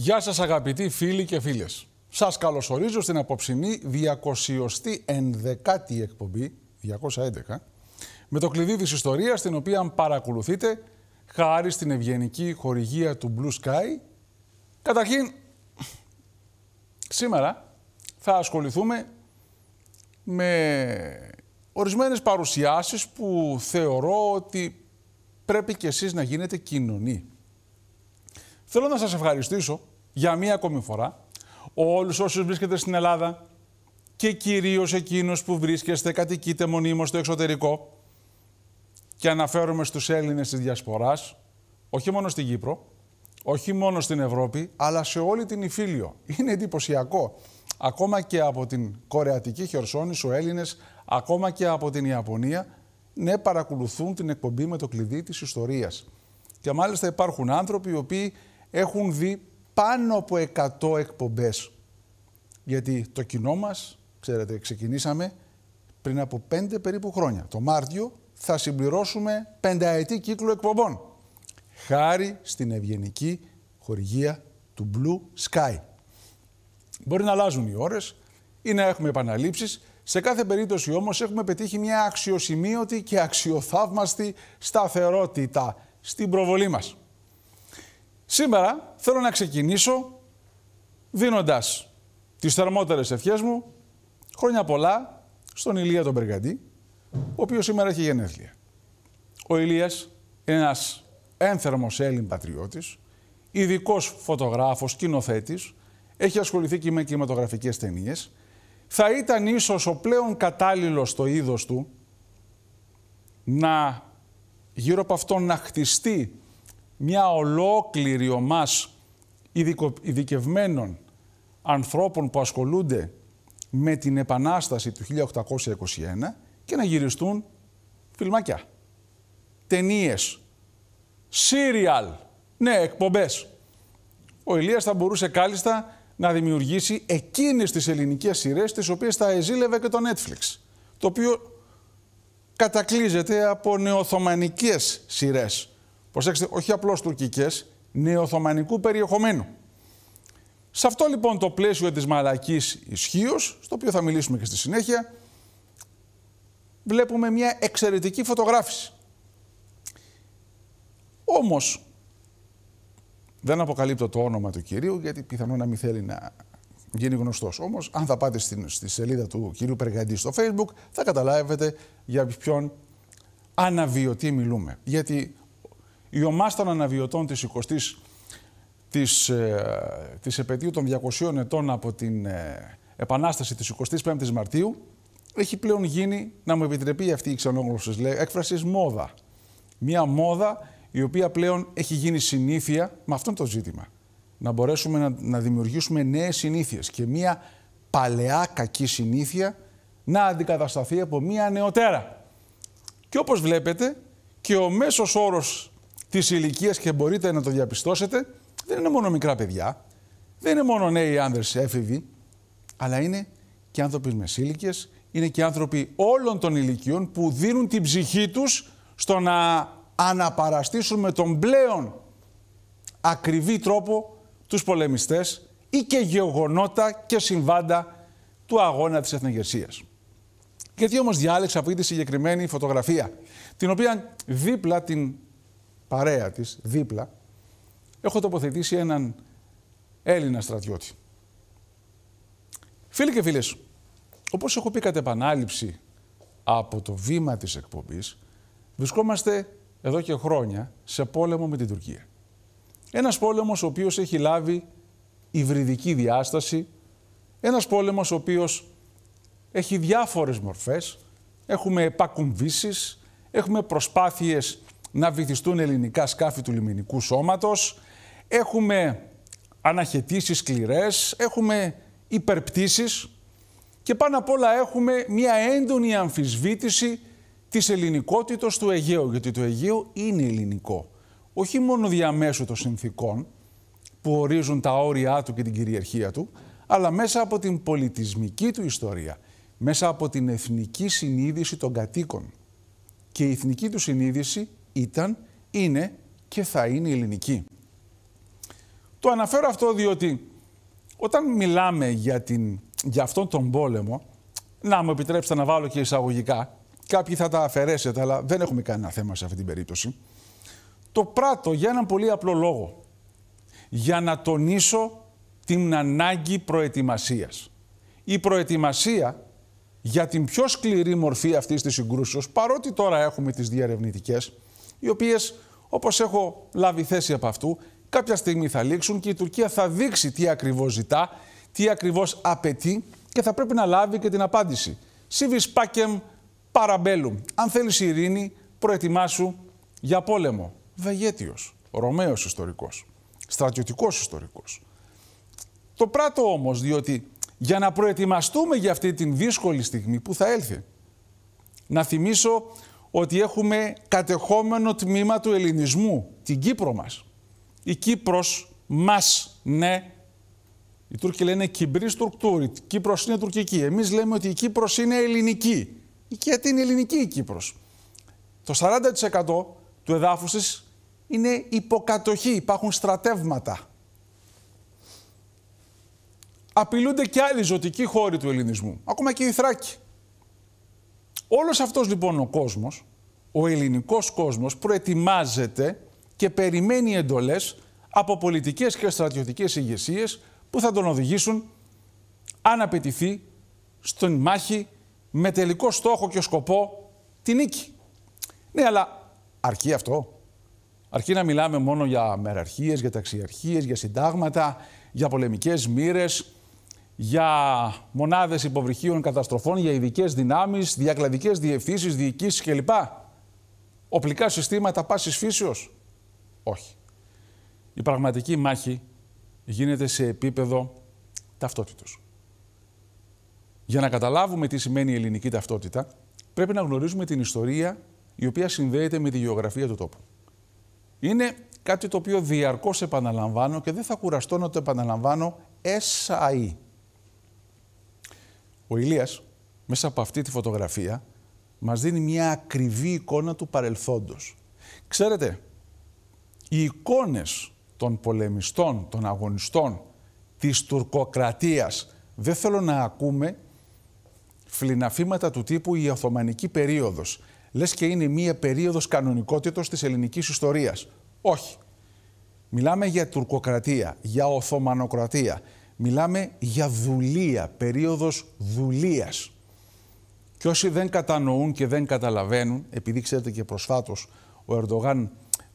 Γεια σας αγαπητοί φίλοι και φίλες. Σας καλωσορίζω στην απόψινή 211η εκπομπή, 211, με το κλειδί της ιστορίας, την οποία παρακολουθείτε χάρη στην ευγενική χορηγία του Blue Sky. Καταρχήν, σήμερα θα ασχοληθούμε με ορισμένες παρουσιάσεις που θεωρώ ότι πρέπει και εσείς να γίνετε κοινωνοί. Θέλω να σας ευχαριστήσω για μία ακόμη φορά όλους όσους βρίσκεται στην Ελλάδα και κυρίως εκείνους που βρίσκεστε, κατοικείτε μονίμως στο εξωτερικό και αναφέρομαι στους Έλληνες της Διασποράς, όχι μόνο στην Κύπρο, όχι μόνο στην Ευρώπη, αλλά σε όλη την Ιφίλιο. Είναι εντυπωσιακό. Ακόμα και από την Κορεατική Χερσόνησο, Έλληνες, ακόμα και από την Ιαπωνία, ναι, παρακολουθούν την εκπομπή με το κλειδί της ιστορίας. Και μάλιστα υπάρχουν άνθρωποι οι οποίοι έχουν δει πάνω από 100 εκπομπές. Γιατί το κοινό μας, ξέρετε, ξεκινήσαμε πριν από 5 περίπου χρόνια. Το Μάρτιο θα συμπληρώσουμε πενταετή κύκλο εκπομπών. Χάρη στην ευγενική χορηγία του Blue Sky. Μπορεί να αλλάζουν οι ώρες ή να έχουμε επαναλήψεις. Σε κάθε περίπτωση όμως έχουμε πετύχει μια αξιοσημείωτη και αξιοθαύμαστη σταθερότητα στην προβολή μας. Σήμερα θέλω να ξεκινήσω δίνοντας τις θερμότερες ευχές μου χρόνια πολλά στον Ηλία τον Περγαντή, ο οποίος σήμερα έχει γενέθλια. Ο Ηλίας είναι ένας ένθερμος Έλλην πατριώτης, ειδικός φωτογράφος, σκηνοθέτης, έχει ασχοληθεί και με κινηματογραφικές ταινίες. Θα ήταν ίσως ο πλέον κατάλληλος στο είδος του να γύρω από αυτό να χτιστεί μια ολόκληρη ομάς ειδικευμένων ανθρώπων που ασχολούνται με την Επανάσταση του 1821 και να γυριστούν φιλμάκια, ταινίες, σύριαλ, ναι, εκπομπές. Ο Ηλίας θα μπορούσε κάλλιστα να δημιουργήσει εκείνες τις ελληνικές σειρές τις οποίες θα εζήλευε και το Netflix, το οποίο κατακλείζεται από νεοθωμανικές σειρές προσέξτε, όχι απλώς τουρκικές, νεοοθωμανικού περιεχομένου. Σε αυτό λοιπόν το πλαίσιο της μαλακής ισχύω, στο οποίο θα μιλήσουμε και στη συνέχεια, βλέπουμε μια εξαιρετική φωτογράφηση. Όμως, δεν αποκαλύπτω το όνομα του κυρίου, γιατί πιθανόν να μην θέλει να γίνει γνωστός. Όμως, αν θα πάτε στη σελίδα του κυρίου Περγαντή στο facebook, θα καταλάβετε για ποιον αναβιωτή μιλούμε. Γιατί η ομάδα των αναβιωτών της 20 της, ε, της επαιτίου των 200 ετών από την ε, Επανάσταση της 25ης Μαρτίου έχει πλέον γίνει, να μου επιτρεπεί αυτή η λέει έκφραση, μόδα. Μία μόδα η οποία πλέον έχει γίνει συνήθεια με αυτό το ζήτημα. Να μπορέσουμε να, να δημιουργήσουμε νέες συνήθειες και μία παλαιά κακή συνήθεια να αντικατασταθεί από μία νεοτέρα. Και όπως βλέπετε και ο μέσος όρος της ηλικίας και μπορείτε να το διαπιστώσετε, δεν είναι μόνο μικρά παιδιά, δεν είναι μόνο νέοι άνδρες έφηβοι, αλλά είναι και άνθρωποι μεσήλικε, είναι και άνθρωποι όλων των ηλικιών που δίνουν την ψυχή τους στο να αναπαραστήσουν με τον πλέον ακριβή τρόπο τους πολεμιστές ή και γεγονότα και συμβάντα του αγώνα της εθνογεσίας. Γιατί όμως διάλεξα αυτή τη συγκεκριμένη φωτογραφία, την οποία δίπλα την παρέα της, δίπλα, έχω τοποθετήσει έναν Έλληνα στρατιώτη. Φίλοι και φίλες, όπως έχω πει κατ' επανάληψη από το βήμα της εκπομπής, βρισκόμαστε εδώ και χρόνια σε πόλεμο με την Τουρκία. Ένας πόλεμος ο οποίος έχει λάβει υβριδική διάσταση, ένας πόλεμος ο οποίος έχει διάφορες μορφές, έχουμε επακουμβήσεις, έχουμε προσπάθειες να βυθιστούν ελληνικά σκάφη του λιμινικού σώματος. Έχουμε αναχαιτήσεις σκληρές, έχουμε υπερπτήσεις και πάνω απ' όλα έχουμε μια έντονη αμφισβήτηση της ελληνικότητας του Αιγαίου, γιατί το Αιγαίο είναι ελληνικό. Όχι μόνο διαμέσου των συνθήκων που ορίζουν τα όρια του και την κυριαρχία του, αλλά μέσα από την πολιτισμική του ιστορία, μέσα από την εθνική συνείδηση των κατοίκων. Και η εθνική του συνείδηση ήταν, είναι και θα είναι ελληνική. Το αναφέρω αυτό διότι όταν μιλάμε για, την, για αυτόν τον πόλεμο, να μου επιτρέψετε να βάλω και εισαγωγικά, κάποιοι θα τα αφαιρέσετε, αλλά δεν έχουμε κανένα θέμα σε αυτή την περίπτωση. Το πράττω για έναν πολύ απλό λόγο. Για να τονίσω την ανάγκη προετοιμασίας. Η προετοιμασία για την πιο σκληρή μορφή αυτής της συγκρούσεως, παρότι τώρα έχουμε τις διαρευνητικές, οι οποίες, όπως έχω λάβει θέση από αυτού, κάποια στιγμή θα λήξουν και η Τουρκία θα δείξει τι ακριβώς ζητά, τι ακριβώς απαιτεί και θα πρέπει να λάβει και την απάντηση. Σίβι Πάκεμ παραμπέλου. Αν θέλεις ειρήνη, προετοιμάσου για πόλεμο. Βεγέτιο. Ρωμαίος ιστορικός. Στρατιωτικός ιστορικός. Το πράττω όμως διότι για να προετοιμαστούμε για αυτή την δύσκολη στιγμή που θα έλθει. Να θυμίσω ότι έχουμε κατεχόμενο τμήμα του ελληνισμού, την Κύπρο μας. Η Κύπρος μας, ναι. Οι Τούρκοι λένε Κυμπρή η Κύπρος είναι τουρκική. Εμείς λέμε ότι η Κύπρος είναι ελληνική. Γιατί είναι ελληνική η Κύπρος. Το 40% του εδάφους της είναι υποκατοχή, υπάρχουν στρατεύματα. Απειλούνται και άλλοι ζωτικοί χώροι του ελληνισμού, ακόμα και η Θράκη. Όλος αυτός λοιπόν ο κόσμος, ο ελληνικός κόσμος προετοιμάζεται και περιμένει εντολές από πολιτικές και στρατιωτικές ηγεσίες που θα τον οδηγήσουν αν απαιτηθεί στον μάχη με τελικό στόχο και σκοπό τη νίκη. Ναι, αλλά αρκεί αυτό. Αρκεί να μιλάμε μόνο για μεραρχίες, για ταξιαρχίες, για συντάγματα, για πολεμικές μοίρες, για μονάδες υποβρυχίων καταστροφών, για ειδικές δυνάμεις, διακλαδικές διευθύνσεις, διοικήσεις κλπ. Οπλικά συστήματα πάσης φύσεως. Όχι. Η πραγματική μάχη γίνεται σε επίπεδο ταυτότητος. Για να καταλάβουμε τι σημαίνει η ελληνική ταυτότητα, πρέπει να γνωρίζουμε την ιστορία η οποία συνδέεται με τη γεωγραφία του τόπου. Είναι κάτι το οποίο διαρκώς επαναλαμβάνω και δεν θα κουραστώ να το επαναλαμβάνω εσαΐ. Ο Ηλίας, μέσα από αυτή τη φωτογραφία, μας δίνει μια ακριβή εικόνα του παρελθόντος. Ξέρετε, οι εικόνες των πολεμιστών, των αγωνιστών, της τουρκοκρατίας, δεν θέλω να ακούμε φλιναφήματα του τύπου η Οθωμανική περίοδος. Λες και είναι μία περίοδος κανονικότητος της ελληνικής ιστορίας. Όχι. Μιλάμε για τουρκοκρατία, για Οθωμανοκρατία, Μιλάμε για δουλεία, περίοδος δουλείας. Και όσοι δεν κατανοούν και δεν καταλαβαίνουν, επειδή ξέρετε και προσφάτως ο Ερντογάν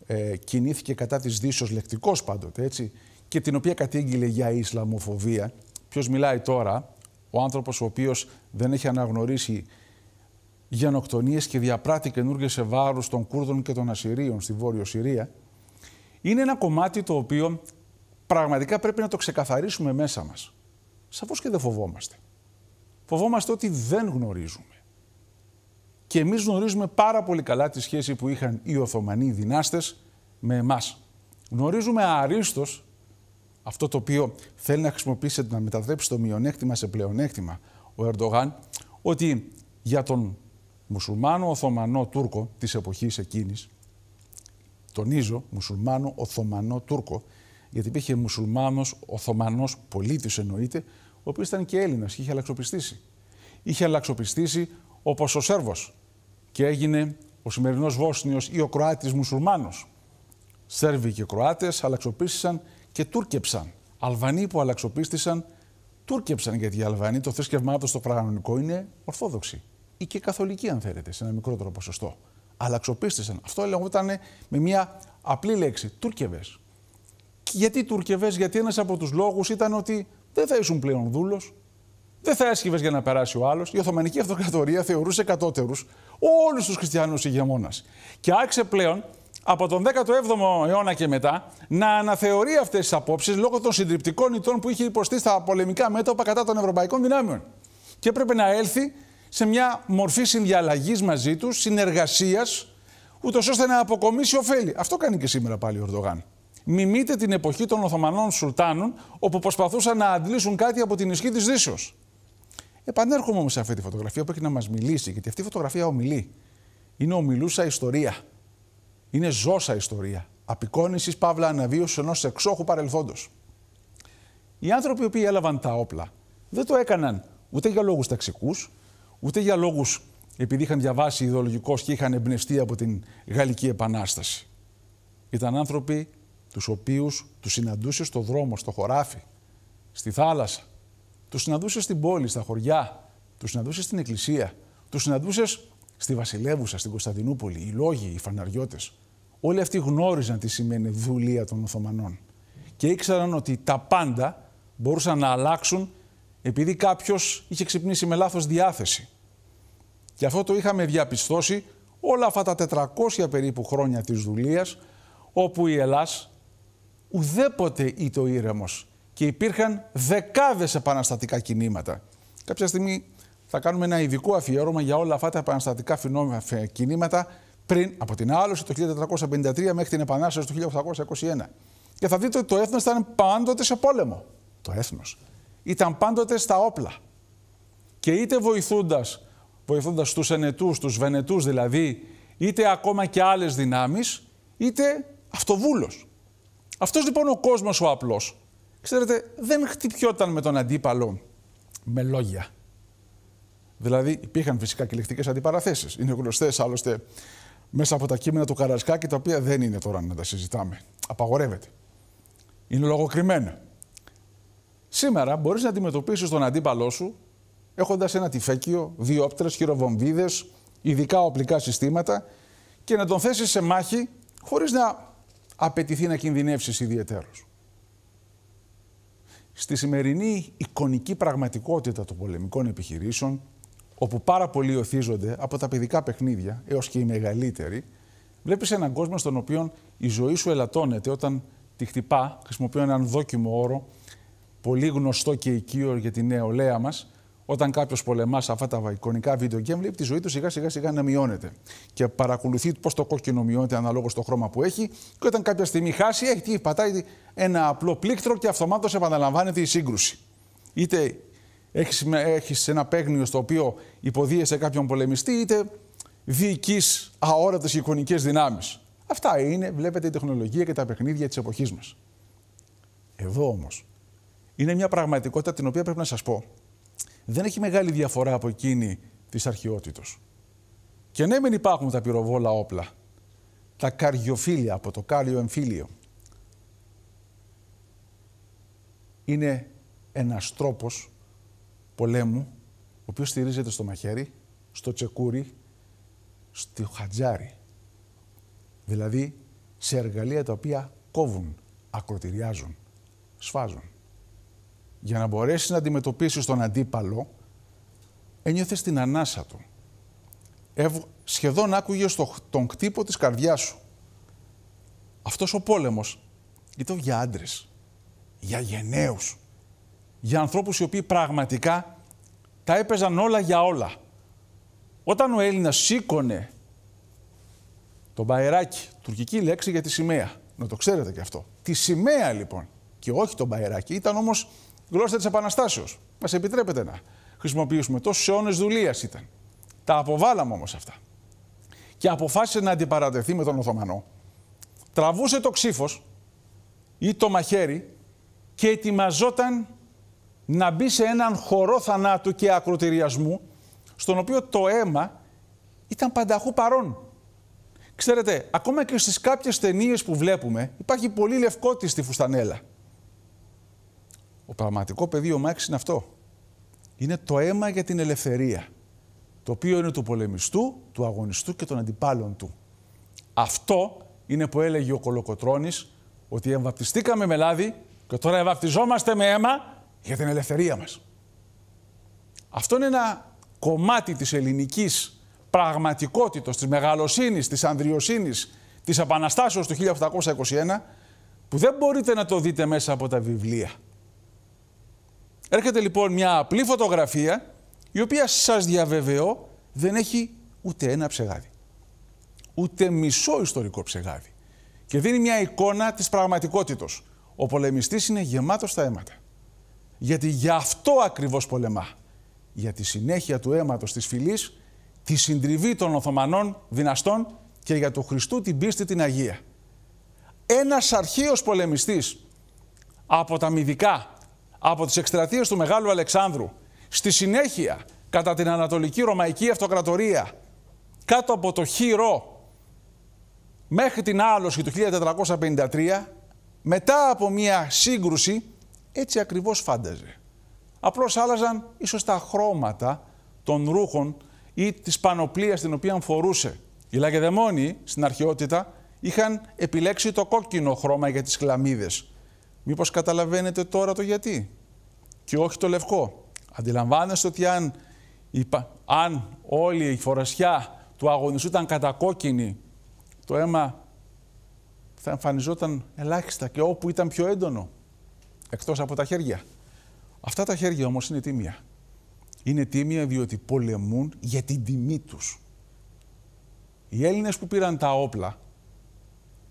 ε, κινήθηκε κατά της Δύσεως λεκτικός πάντοτε, έτσι, και την οποία κατήγγειλε για Ισλαμοφοβία. Ποιος μιλάει τώρα, ο άνθρωπος ο οποίος δεν έχει αναγνωρίσει γενοκτονίες και διαπράττει καινούργιες σε βάρους των Κούρδων και των Ασσυρίων στη Βόρειο Συρία, είναι ένα κομμάτι το οποίο πραγματικά πρέπει να το ξεκαθαρίσουμε μέσα μας. Σαφώς και δεν φοβόμαστε. Φοβόμαστε ότι δεν γνωρίζουμε. Και εμείς γνωρίζουμε πάρα πολύ καλά τη σχέση που είχαν οι Οθωμανοί δυνάστες με εμάς. Γνωρίζουμε αρίστος αυτό το οποίο θέλει να χρησιμοποιήσει, να μετατρέψει το μειονέκτημα σε πλεονέκτημα ο Ερντογάν, ότι για τον μουσουλμάνο Οθωμανό Τούρκο της εποχής εκείνης, τονίζω, μουσουλμάνο Οθωμανό Τούρκο γιατί υπήρχε μουσουλμάνος, Οθωμανός πολίτης εννοείται, ο οποίος ήταν και Έλληνας και είχε αλλαξοπιστήσει. Είχε αλλαξοπιστήσει όπως ο Σέρβος και έγινε ο σημερινός Βόσνιος ή ο Κροάτης μουσουλμάνος. Σέρβοι και Κροάτες αλλαξοπίστησαν και Τούρκεψαν. Αλβανοί που αλλαξοπίστησαν, Τούρκεψαν γιατί οι Αλβανοί το θρησκευμά τους στο πραγματικό είναι Ορθόδοξοι ή και Καθολικοί, αν θέλετε, σε ένα μικρότερο ποσοστό. Αλλαξοπίστησαν. Αυτό λέγονταν με μια απλή λέξη. Τούρκεβες. Γιατί οι Τουρκεβέ, γιατί ένας από τους λόγους ήταν ότι δεν θα ήσουν πλέον δούλος, δεν θα έσχυβες για να περάσει ο άλλος. Η Οθωμανική Αυτοκρατορία θεωρούσε κατώτερους όλους τους χριστιανούς ηγεμόνας. Και άρχισε πλέον από τον 17ο αιώνα και μετά να αναθεωρεί αυτές τις απόψεις λόγω των συντριπτικών ητών που είχε υποστεί στα πολεμικά μέτωπα κατά των ευρωπαϊκών δυνάμεων. Και έπρεπε να έλθει σε μια μορφή συνδιαλλαγής μαζί τους, συνεργασίας, ούτως ώστε να αποκομίσει ωφέλη. Αυτό κάνει και σήμερα πάλι ο μιμείται την εποχή των Οθωμανών Σουλτάνων, όπου προσπαθούσαν να αντλήσουν κάτι από την ισχύ της Δύσεως. Επανέρχομαι όμως σε αυτή τη φωτογραφία που έχει να μας μιλήσει, γιατί αυτή η φωτογραφία ομιλεί. Είναι ομιλούσα ιστορία. Είναι ζώσα ιστορία. Απεικόνησης παύλα αναβίωσης ενός εξόχου παρελθόντος. Οι άνθρωποι οι οποίοι έλαβαν τα όπλα δεν το έκαναν ούτε για λόγους ταξικούς, ούτε για λόγους επειδή είχαν διαβάσει ιδεολογικώς και είχαν εμπνευστεί από την Γαλλική Επανάσταση. Ήταν άνθρωποι τους οποίους τους συναντούσε στο δρόμο, στο χωράφι, στη θάλασσα. τους συναντούσε στην πόλη, στα χωριά, τους συναντούσε στην εκκλησία, τους συναντούσε στη Βασιλεύουσα, στην Κωνσταντινούπολη, οι λόγοι, οι φαναριώτες. Όλοι αυτοί γνώριζαν τι σημαίνει δουλεία των Οθωμανών και ήξεραν ότι τα πάντα μπορούσαν να αλλάξουν επειδή κάποιος είχε ξυπνήσει με λάθος διάθεση. Και αυτό το είχαμε διαπιστώσει όλα αυτά τα 400 περίπου χρόνια της δουλείας, όπου η Ελλάς ουδέποτε ήταν ο ήρεμος και υπήρχαν δεκάδες επαναστατικά κινήματα. Κάποια στιγμή θα κάνουμε ένα ειδικό αφιέρωμα για όλα αυτά τα επαναστατικά κινήματα πριν από την άλωση το 1453 μέχρι την επανάσταση του 1821. Και θα δείτε ότι το έθνος ήταν πάντοτε σε πόλεμο. Το έθνος. Ήταν πάντοτε στα όπλα. Και είτε βοηθούντας, βοηθούντας τους ενετούς, τους βενετούς δηλαδή, είτε ακόμα και άλλες δυνάμεις, είτε αυτοβούλος. Αυτός λοιπόν ο κόσμος ο απλός, ξέρετε, δεν χτυπιόταν με τον αντίπαλο με λόγια. Δηλαδή υπήρχαν φυσικά και λεκτικέ αντιπαραθέσεις. Είναι γνωστές άλλωστε μέσα από τα κείμενα του Καρασκάκη, τα οποία δεν είναι τώρα να τα συζητάμε. Απαγορεύεται. Είναι λογοκριμένα. Σήμερα μπορείς να αντιμετωπίσεις τον αντίπαλό σου έχοντας ένα τυφέκιο, όπτρες, χειροβομβίδες, ειδικά οπλικά συστήματα και να τον θέσεις σε μάχη χωρίς να απαιτηθεί να κινδυνεύσεις ιδιαιτέρως. Στη σημερινή εικονική πραγματικότητα των πολεμικών επιχειρήσεων, όπου πάρα πολλοί οθίζονται από τα παιδικά παιχνίδια έως και οι μεγαλύτεροι, βλέπεις έναν κόσμο στον οποίο η ζωή σου ελαττώνεται όταν τη χτυπά, χρησιμοποιώ έναν δόκιμο όρο, πολύ γνωστό και οικείο για τη νεολαία μας, όταν κάποιος πολεμάς σε αυτά τα εικονικά βίντεο game, βλέπει τη ζωή του σιγά σιγά σιγά να μειώνεται. Και παρακολουθεί πώς το κόκκινο μειώνεται αναλόγως το χρώμα που έχει. Και όταν κάποια στιγμή χάσει, έχει πατάει ένα απλό πλήκτρο και αυτομάτως επαναλαμβάνεται η σύγκρουση. Είτε έχεις έχεις ένα παίγνιο στο οποίο υποδίεσαι κάποιον πολεμιστή, είτε διοικείς αόρατες εικονικές δυνάμεις. Αυτά είναι, βλέπετε, η τεχνολογία και τα παιχνίδια της εποχής μας. Εδώ όμως είναι μια πραγματικότητα την οποία πρέπει να σας πω δεν έχει μεγάλη διαφορά από εκείνη της αρχαιότητος. Και ναι, μην υπάρχουν τα πυροβόλα όπλα, τα καριοφίλια από το κάλιο εμφύλιο. Είναι ένας τρόπος πολέμου, ο οποίος στηρίζεται στο μαχαίρι, στο τσεκούρι, στο χατζάρι. Δηλαδή σε εργαλεία τα οποία κόβουν, ακροτηριάζουν, σφάζουν για να μπορέσεις να αντιμετωπίσεις τον αντίπαλο, ένιωθες την ανάσα του. Σχεδόν άκουγες τον κτύπο της καρδιάς σου. Αυτός ο πόλεμος ήταν για άντρες, για γενναίους, για ανθρώπους οι οποίοι πραγματικά τα έπαιζαν όλα για όλα. Όταν ο Έλληνας σήκωνε το μπαεράκι, τουρκική λέξη για τη σημαία, να το ξέρετε και αυτό. Τη σημαία λοιπόν και όχι τον μπαεράκι, ήταν όμως γλώσσα της Επαναστάσεως. Μα επιτρέπετε να χρησιμοποιήσουμε. Τόσου αιώνες δουλείας ήταν. Τα αποβάλαμε όμως αυτά. Και αποφάσισε να αντιπαρατεθεί με τον Οθωμανό. Τραβούσε το ξύφος ή το μαχαίρι και ετοιμαζόταν να μπει σε έναν χορό θανάτου και ακροτηριασμού, στον οποίο το αίμα ήταν πανταχού παρόν. Ξέρετε, ακόμα και στις κάποιες ταινίες που βλέπουμε, υπάρχει πολύ λευκότη στη φουστανέλα. Ο πραγματικό πεδίο μάχης είναι αυτό. Είναι το αίμα για την ελευθερία, το οποίο είναι του πολεμιστού, του αγωνιστού και των αντιπάλων του. Αυτό είναι που έλεγε ο Κολοκοτρώνης, ότι εμβαπτιστήκαμε με λάδι και τώρα εμβαπτιζόμαστε με αίμα για την ελευθερία μας. Αυτό είναι ένα κομμάτι της ελληνικής πραγματικότητα, της μεγαλοσύνης, της ανδριοσύνης, της Επαναστάσεως του 1821, που δεν μπορείτε να το δείτε μέσα από τα βιβλία. Έρχεται λοιπόν μια απλή φωτογραφία η οποία σας διαβεβαιώ δεν έχει ούτε ένα ψεγάδι. Ούτε μισό ιστορικό ψεγάδι. Και δίνει μια εικόνα της πραγματικότητος. Ο πολεμιστής είναι γεμάτος στα αίματα. Γιατί γι' αυτό ακριβώς πολεμά. Για τη συνέχεια του αίματος της φυλής, τη συντριβή των Οθωμανών δυναστών και για του Χριστού την πίστη την Αγία. Ένας αρχαίος πολεμιστής από τα Μυδικά από τις εκστρατείες του Μεγάλου Αλεξάνδρου, στη συνέχεια κατά την Ανατολική Ρωμαϊκή Αυτοκρατορία, κάτω από το Χείρο, μέχρι την άλωση του 1453, μετά από μια σύγκρουση, έτσι ακριβώς φάνταζε. Απλώς άλλαζαν ίσως τα χρώματα των ρούχων ή της πανοπλίας την οποία φορούσε. Οι Λαγεδαιμόνοι στην αρχαιότητα είχαν επιλέξει το κόκκινο χρώμα για τις κλαμίδες. Μήπως καταλαβαίνετε τώρα το γιατί και όχι το λευκό. Αντιλαμβάνεστε ότι αν, υπα... αν όλη η φορεσιά του αγωνιστού ήταν κατακόκκινη, το αίμα θα εμφανιζόταν ελάχιστα και όπου ήταν πιο έντονο, εκτός από τα χέρια. Αυτά τα χέρια όμως είναι τίμια. Είναι τίμια διότι πολεμούν για την τιμή τους. Οι Έλληνες που πήραν τα όπλα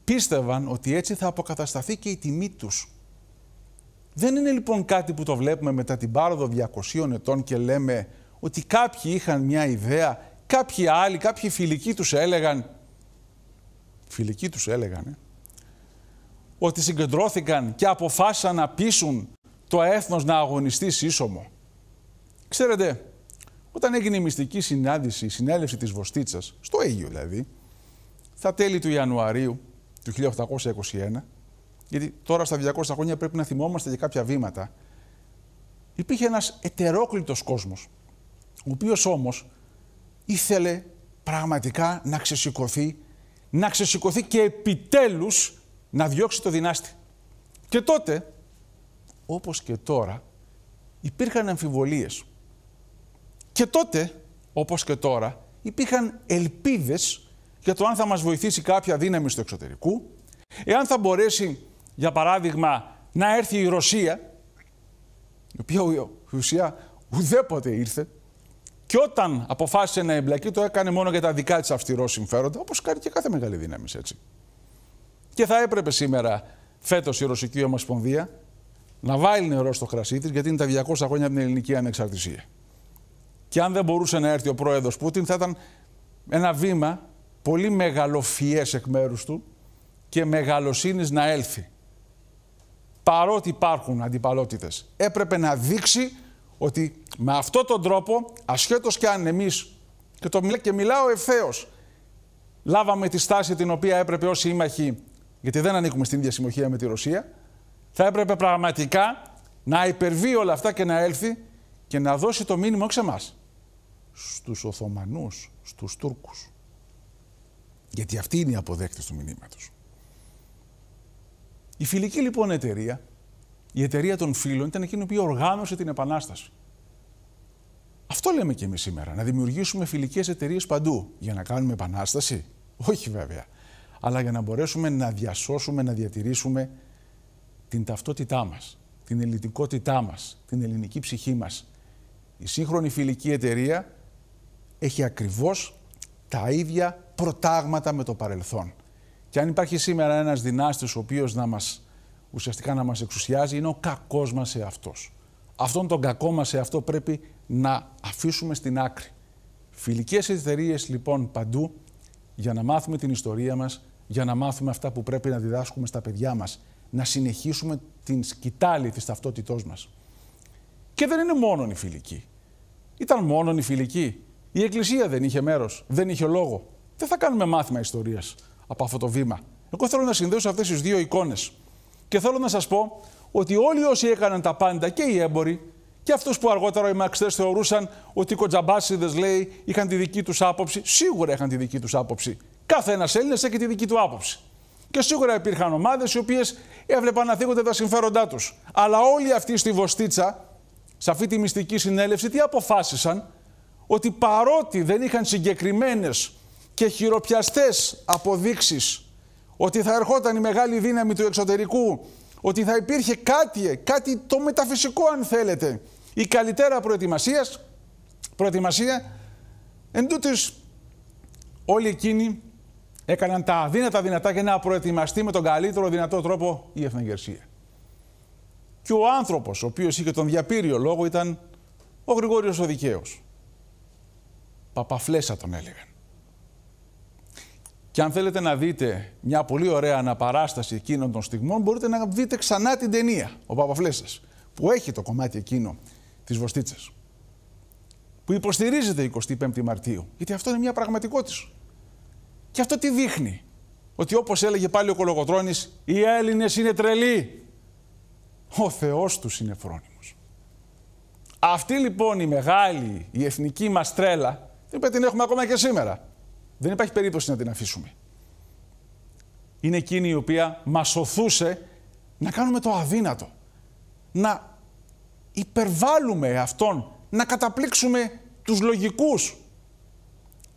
πίστευαν ότι έτσι θα αποκατασταθεί και η τιμή τους δεν είναι λοιπόν κάτι που το βλέπουμε μετά την πάροδο 200 ετών και λέμε ότι κάποιοι είχαν μια ιδέα, κάποιοι άλλοι, κάποιοι φιλικοί τους έλεγαν, φιλικοί τους έλεγαν, ότι συγκεντρώθηκαν και αποφάσισαν να πείσουν το έθνος να αγωνιστεί σύσσωμο. Ξέρετε, όταν έγινε η μυστική συνάντηση, η συνέλευση της Βοστίτσας, στο Αίγιο δηλαδή, στα τέλη του Ιανουαρίου του 1821, γιατί τώρα στα 200 χρόνια πρέπει να θυμόμαστε για κάποια βήματα, υπήρχε ένας ετερόκλητος κόσμος, ο οποίος όμως ήθελε πραγματικά να ξεσηκωθεί, να ξεσηκωθεί και επιτέλους να διώξει το δυνάστη. Και τότε, όπως και τώρα, υπήρχαν αμφιβολίες. Και τότε, όπως και τώρα, υπήρχαν ελπίδες για το αν θα μας βοηθήσει κάποια δύναμη στο εξωτερικού, εάν θα μπορέσει για παράδειγμα, να έρθει η Ρωσία, η οποία η ουσία ουδέποτε ήρθε, και όταν αποφάσισε να εμπλακεί, το έκανε μόνο για τα δικά της αυστηρό συμφέροντα, όπως κάνει και κάθε μεγάλη δύναμη έτσι. Και θα έπρεπε σήμερα, φέτος, η Ρωσική Ομοσπονδία να βάλει νερό στο κρασί της, γιατί είναι τα 200 χρόνια από την ελληνική ανεξαρτησία. Και αν δεν μπορούσε να έρθει ο πρόεδρος Πούτιν, θα ήταν ένα βήμα πολύ μεγαλοφιές εκ μέρους του και μεγαλοσύνης να έλθει παρότι υπάρχουν αντιπαλότητες. Έπρεπε να δείξει ότι με αυτόν τον τρόπο, ασχέτως και αν εμείς, και, μιλάω ευθέως. λάβαμε τη στάση την οποία έπρεπε ως σύμμαχοι, γιατί δεν ανήκουμε στην ίδια συμμοχία με τη Ρωσία, θα έπρεπε πραγματικά να υπερβεί όλα αυτά και να έλθει και να δώσει το μήνυμα όχι σε εμάς, στους Οθωμανούς, στους Τούρκους. Γιατί αυτοί είναι οι αποδέκτες του μηνύματος. Η φιλική λοιπόν εταιρεία, η εταιρεία των φίλων, ήταν εκείνη που οργάνωσε την Επανάσταση. Αυτό λέμε και εμείς σήμερα. Να δημιουργήσουμε φιλικές εταιρείες παντού. Για να κάνουμε επανάσταση. Όχι βέβαια. Αλλά για να μπορέσουμε να διασώσουμε, να διατηρήσουμε την ταυτότητά μας, την ελληνικότητά μας, την ελληνική ψυχή μας. Η σύγχρονη φιλική εταιρεία έχει ακριβώς τα ίδια προτάγματα με το παρελθόν. Και αν υπάρχει σήμερα ένας δυνάστη ο οποίος να μας ουσιαστικά να μας εξουσιάζει, είναι ο κακός μας εαυτό. Αυτόν τον κακό μας εαυτό πρέπει να αφήσουμε στην άκρη. Φιλικές εταιρείες λοιπόν παντού για να μάθουμε την ιστορία μας, για να μάθουμε αυτά που πρέπει να διδάσκουμε στα παιδιά μας, να συνεχίσουμε την σκητάλη της ταυτότητός μας. Και δεν είναι μόνον η φιλική. Ήταν μόνον η φιλική. Η Εκκλησία δεν είχε μέρος, δεν είχε λόγο. Δεν θα κάνουμε μάθημα ιστορίας από αυτό το βήμα. Εγώ θέλω να συνδέσω αυτές τις δύο εικόνες. και θέλω να σας πω ότι όλοι όσοι έκαναν τα πάντα και οι έμποροι και αυτούς που αργότερα οι μαξιτέ θεωρούσαν ότι οι κοντζαμπάσιδες λέει είχαν τη δική τους άποψη, σίγουρα είχαν τη δική τους άποψη. Κάθε ένας Έλληνας έχει τη δική του άποψη. Και σίγουρα υπήρχαν ομάδες οι οποίες έβλεπαν να θίγονται τα συμφέροντά τους. Αλλά όλοι αυτοί στη Βοστίτσα, σε αυτή τη μυστική συνέλευση, τι αποφάσισαν, ότι παρότι δεν είχαν συγκεκριμένες και χειροπιαστές αποδείξεις ότι θα ερχόταν η μεγάλη δύναμη του εξωτερικού, ότι θα υπήρχε κάτι, κάτι το μεταφυσικό αν θέλετε, η καλυτέρα προετοιμασίας, προετοιμασία, εν τούτης, όλοι εκείνοι έκαναν τα αδύνατα δυνατά για να προετοιμαστεί με τον καλύτερο δυνατό τρόπο η εθνογερσία. Και ο άνθρωπος ο οποίος είχε τον διαπύριο λόγο ήταν ο Γρηγόριος ο Δικαίος. Παπαφλέσα τον έλεγαν. Και αν θέλετε να δείτε μια πολύ ωραία αναπαράσταση εκείνων των στιγμών, μπορείτε να δείτε ξανά την ταινία «Ο Παπαφλέσσας», που έχει το κομμάτι εκείνο της Βοστίτσας, που υποστηρίζεται 25η Μαρτίου, γιατί αυτό είναι μια πραγματικότητα. Και αυτό τι δείχνει, ότι όπως έλεγε πάλι ο Κολοκοτρώνης, οι Έλληνες είναι τρελοί. Ο Θεός τους είναι φρόνιμος. Αυτή λοιπόν η μεγάλη, η εθνική μας τρέλα, την οποία την έχουμε ακόμα και αυτο τι δειχνει οτι οπως ελεγε παλι ο κολοκοτρωνης οι ελληνες ειναι τρελοι ο θεος του ειναι φρονιμος αυτη λοιπον η μεγαλη η εθνικη μας τρελα την εχουμε ακομα και σημερα δεν υπάρχει περίπτωση να την αφήσουμε. Είναι εκείνη η οποία μας σωθούσε να κάνουμε το αδύνατο. Να υπερβάλλουμε αυτόν, να καταπλήξουμε τους λογικούς.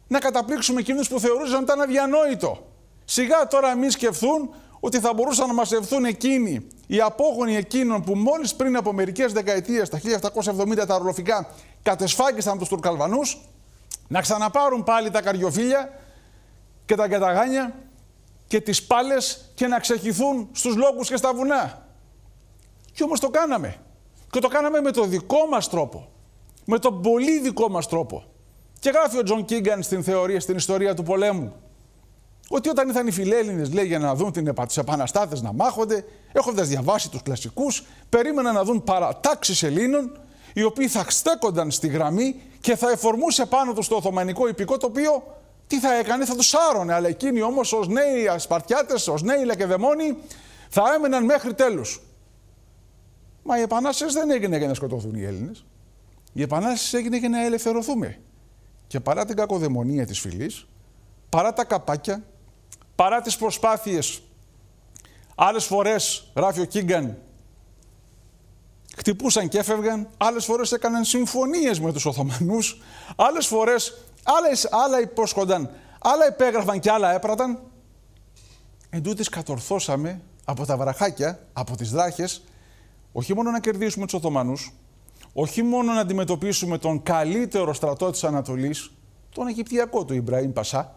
Να καταπλήξουμε εκείνους που θεωρούσαν ότι ήταν αδιανόητο. Σιγά τώρα μη σκεφτούν ότι θα μπορούσαν να ευθούν εκείνοι, οι απόγονοι εκείνων που μόλις πριν από μερικές δεκαετίες, τα 1770 τα ορολοφικά, κατεσφάγησαν τους Τουρκαλβανούς, να ξαναπάρουν πάλι τα καρδιοφύλια και τα καταγάνια και τις πάλες και να ξεχυθούν στους λόγους και στα βουνά. Κι όμως το κάναμε. Και το κάναμε με το δικό μας τρόπο. Με τον πολύ δικό μας τρόπο. Και γράφει ο Τζον Κίγκαν στην θεωρία, στην ιστορία του πολέμου. Ότι όταν ήταν οι φιλέλληνες, λέει, για να δουν την επαναστάτες να μάχονται, έχοντας διαβάσει τους κλασικούς, περίμεναν να δουν παρατάξεις Ελλήνων οι οποίοι θα στέκονταν στη γραμμή και θα εφορμούσε πάνω τους το Οθωμανικό υπηκό, το οποίο τι θα έκανε, θα τους άρωνε. Αλλά εκείνοι όμως ως νέοι Ασπαρτιάτες, ως νέοι Λακεδαιμόνοι, θα έμεναν μέχρι τέλους. Μα η Επανάσταση δεν έγινε για να σκοτωθούν οι Έλληνες. Η Επανάσταση έγινε για να ελευθερωθούμε. Και παρά την κακοδαιμονία της φυλής, παρά τα καπάκια, παρά τις προσπάθειες, άλλες φορές, γράφει ο Κίγκαν, χτυπούσαν και έφευγαν, άλλες φορές έκαναν συμφωνίες με τους Οθωμανούς, άλλες φορές άλλες, άλλα υπόσχονταν, άλλα υπέγραφαν και άλλα έπραταν. Εν τούτης κατορθώσαμε από τα βραχάκια, από τις δράχες, όχι μόνο να κερδίσουμε τους Οθωμανούς, όχι μόνο να αντιμετωπίσουμε τον καλύτερο στρατό της Ανατολής, τον Αιγυπτιακό του Ιμπραήμ Πασά,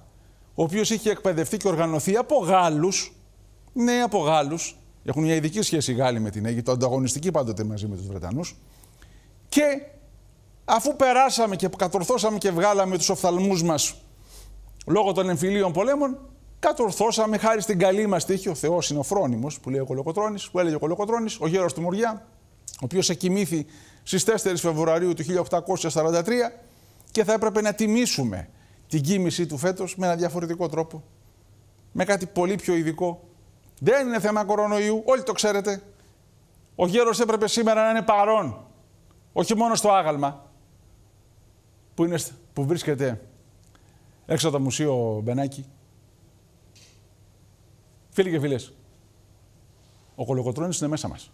ο οποίος είχε εκπαιδευτεί και οργανωθεί από Γάλλους, ναι από Γάλλους, έχουν μια ειδική σχέση οι Γάλλοι με την Αίγυπτο, ανταγωνιστική πάντοτε μαζί με τους Βρετανούς. Και αφού περάσαμε και κατορθώσαμε και βγάλαμε τους οφθαλμούς μας λόγω των εμφυλίων πολέμων, κατορθώσαμε χάρη στην καλή μας τύχη. Ο Θεός είναι ο φρόνιμος, που λέει ο Κολοκοτρόνη, που έλεγε ο Κολοκοτρόνη, ο γέρος του Μουριά, ο οποίος εκοιμήθη στις 4 Φεβρουαρίου του 1843 και θα έπρεπε να τιμήσουμε την κίνησή του φέτος με ένα διαφορετικό τρόπο, με κάτι πολύ πιο ειδικό δεν είναι θέμα κορονοϊού, όλοι το ξέρετε. Ο γέρος έπρεπε σήμερα να είναι παρόν. Όχι μόνο στο άγαλμα που, είναι, που βρίσκεται έξω από το μουσείο Μπενάκη. Φίλοι και φίλες, ο Κολοκοτρώνης είναι μέσα μας.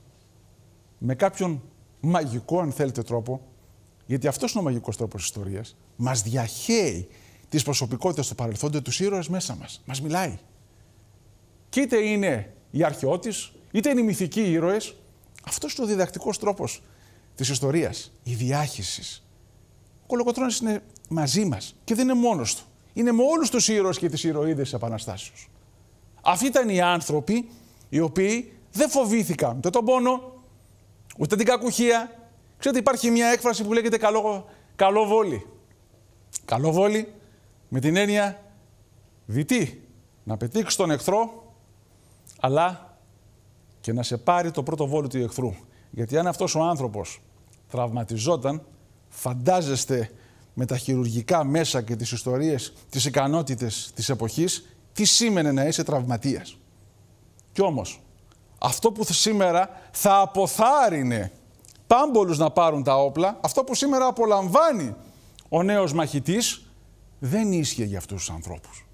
Με κάποιον μαγικό, αν θέλετε, τρόπο, γιατί αυτός είναι ο μαγικός τρόπος ιστορίας, μας διαχέει τις προσωπικότητες του παρελθόντος τους ήρωας μέσα μας. Μας μιλάει. Και είτε είναι οι αρχαιότης, είτε είναι οι μυθικοί ήρωες, αυτός είναι ο διδακτικός τρόπος της ιστορίας η διάχυσης. Ο Κολοκοτρόνη είναι μαζί μας και δεν είναι μόνος του. Είναι με όλους τους ήρωες και τις ηρωίδες της Επαναστάσεως. Αυτοί ήταν οι άνθρωποι οι οποίοι δεν φοβήθηκαν ούτε τον πόνο, ούτε την κακουχία. Ξέρετε υπάρχει μια έκφραση που λέγεται καλό, καλό βόλι. Καλό βόλι με την έννοια διτή, να πετύξει τον εχθρό αλλά και να σε πάρει το πρώτο βόλιο του εχθρού. Γιατί αν αυτός ο άνθρωπος τραυματιζόταν, φαντάζεστε με τα χειρουργικά μέσα και τις ιστορίες, τις ικανότητες της εποχής, τι σήμαινε να είσαι τραυματίας. Κι όμως, αυτό που σήμερα θα αποθάρρυνε πάμπολους να πάρουν τα όπλα, αυτό που σήμερα απολαμβάνει ο νέος μαχητής, δεν ίσχυε για αυτούς τους ανθρώπους.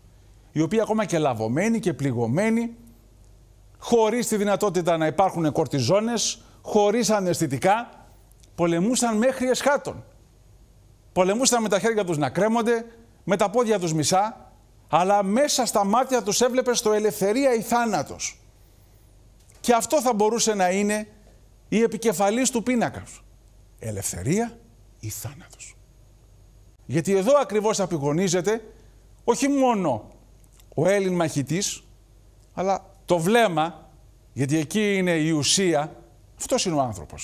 Οι οποίοι ακόμα και λαβωμένοι και πληγωμένοι χωρίς τη δυνατότητα να υπάρχουν κορτιζόνες, χωρίς αναισθητικά, πολεμούσαν μέχρι εσχάτων. Πολεμούσαν με τα χέρια τους να κρέμονται, με τα πόδια τους μισά, αλλά μέσα στα μάτια τους έβλεπες το ελευθερία ή θάνατος. Και αυτό θα μπορούσε να είναι η επικεφαλής του πίνακας. Ελευθερία ή θάνατος. Γιατί εδώ ακριβώς απεικονίζεται όχι μόνο ο Έλλην μαχητής, αλλά το βλέμμα, γιατί εκεί είναι η ουσία, αυτός είναι ο άνθρωπος.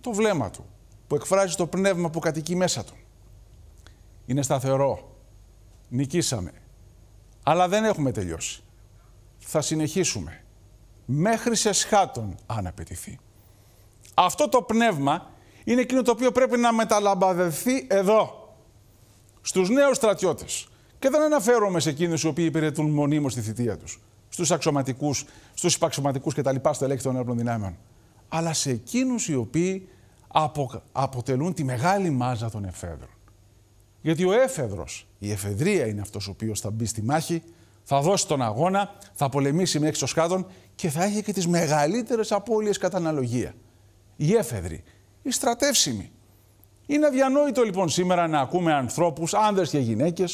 Το βλέμμα του που εκφράζει το πνεύμα που κατοικεί μέσα του. Είναι σταθερό. Νικήσαμε. Αλλά δεν έχουμε τελειώσει. Θα συνεχίσουμε. Μέχρι σε σχάτων, αν απαιτηθεί. Αυτό το πνεύμα είναι εκείνο το οποίο πρέπει να μεταλαμπαδευθεί εδώ, στους νέους στρατιώτες. Και δεν αναφέρομαι σε εκείνους οι οποίοι υπηρετούν μονίμως τη θητεία τους στους αξιωματικούς, στους υπαξιωματικούς κτλ. στο ελέγχη των ενόπλων δυνάμεων. Αλλά σε εκείνους οι οποίοι απο, αποτελούν τη μεγάλη μάζα των εφέδρων. Γιατί ο έφεδρος, η εφεδρεία είναι αυτός ο οποίος θα μπει στη μάχη, θα δώσει τον αγώνα, θα πολεμήσει μέχρι των σκάδων και θα έχει και τις μεγαλύτερες απώλειες κατά αναλογία. Οι έφεδροι, οι στρατεύσιμοι. Είναι αδιανόητο λοιπόν σήμερα να ακούμε ανθρώπους, άνδρες και γυναίκες.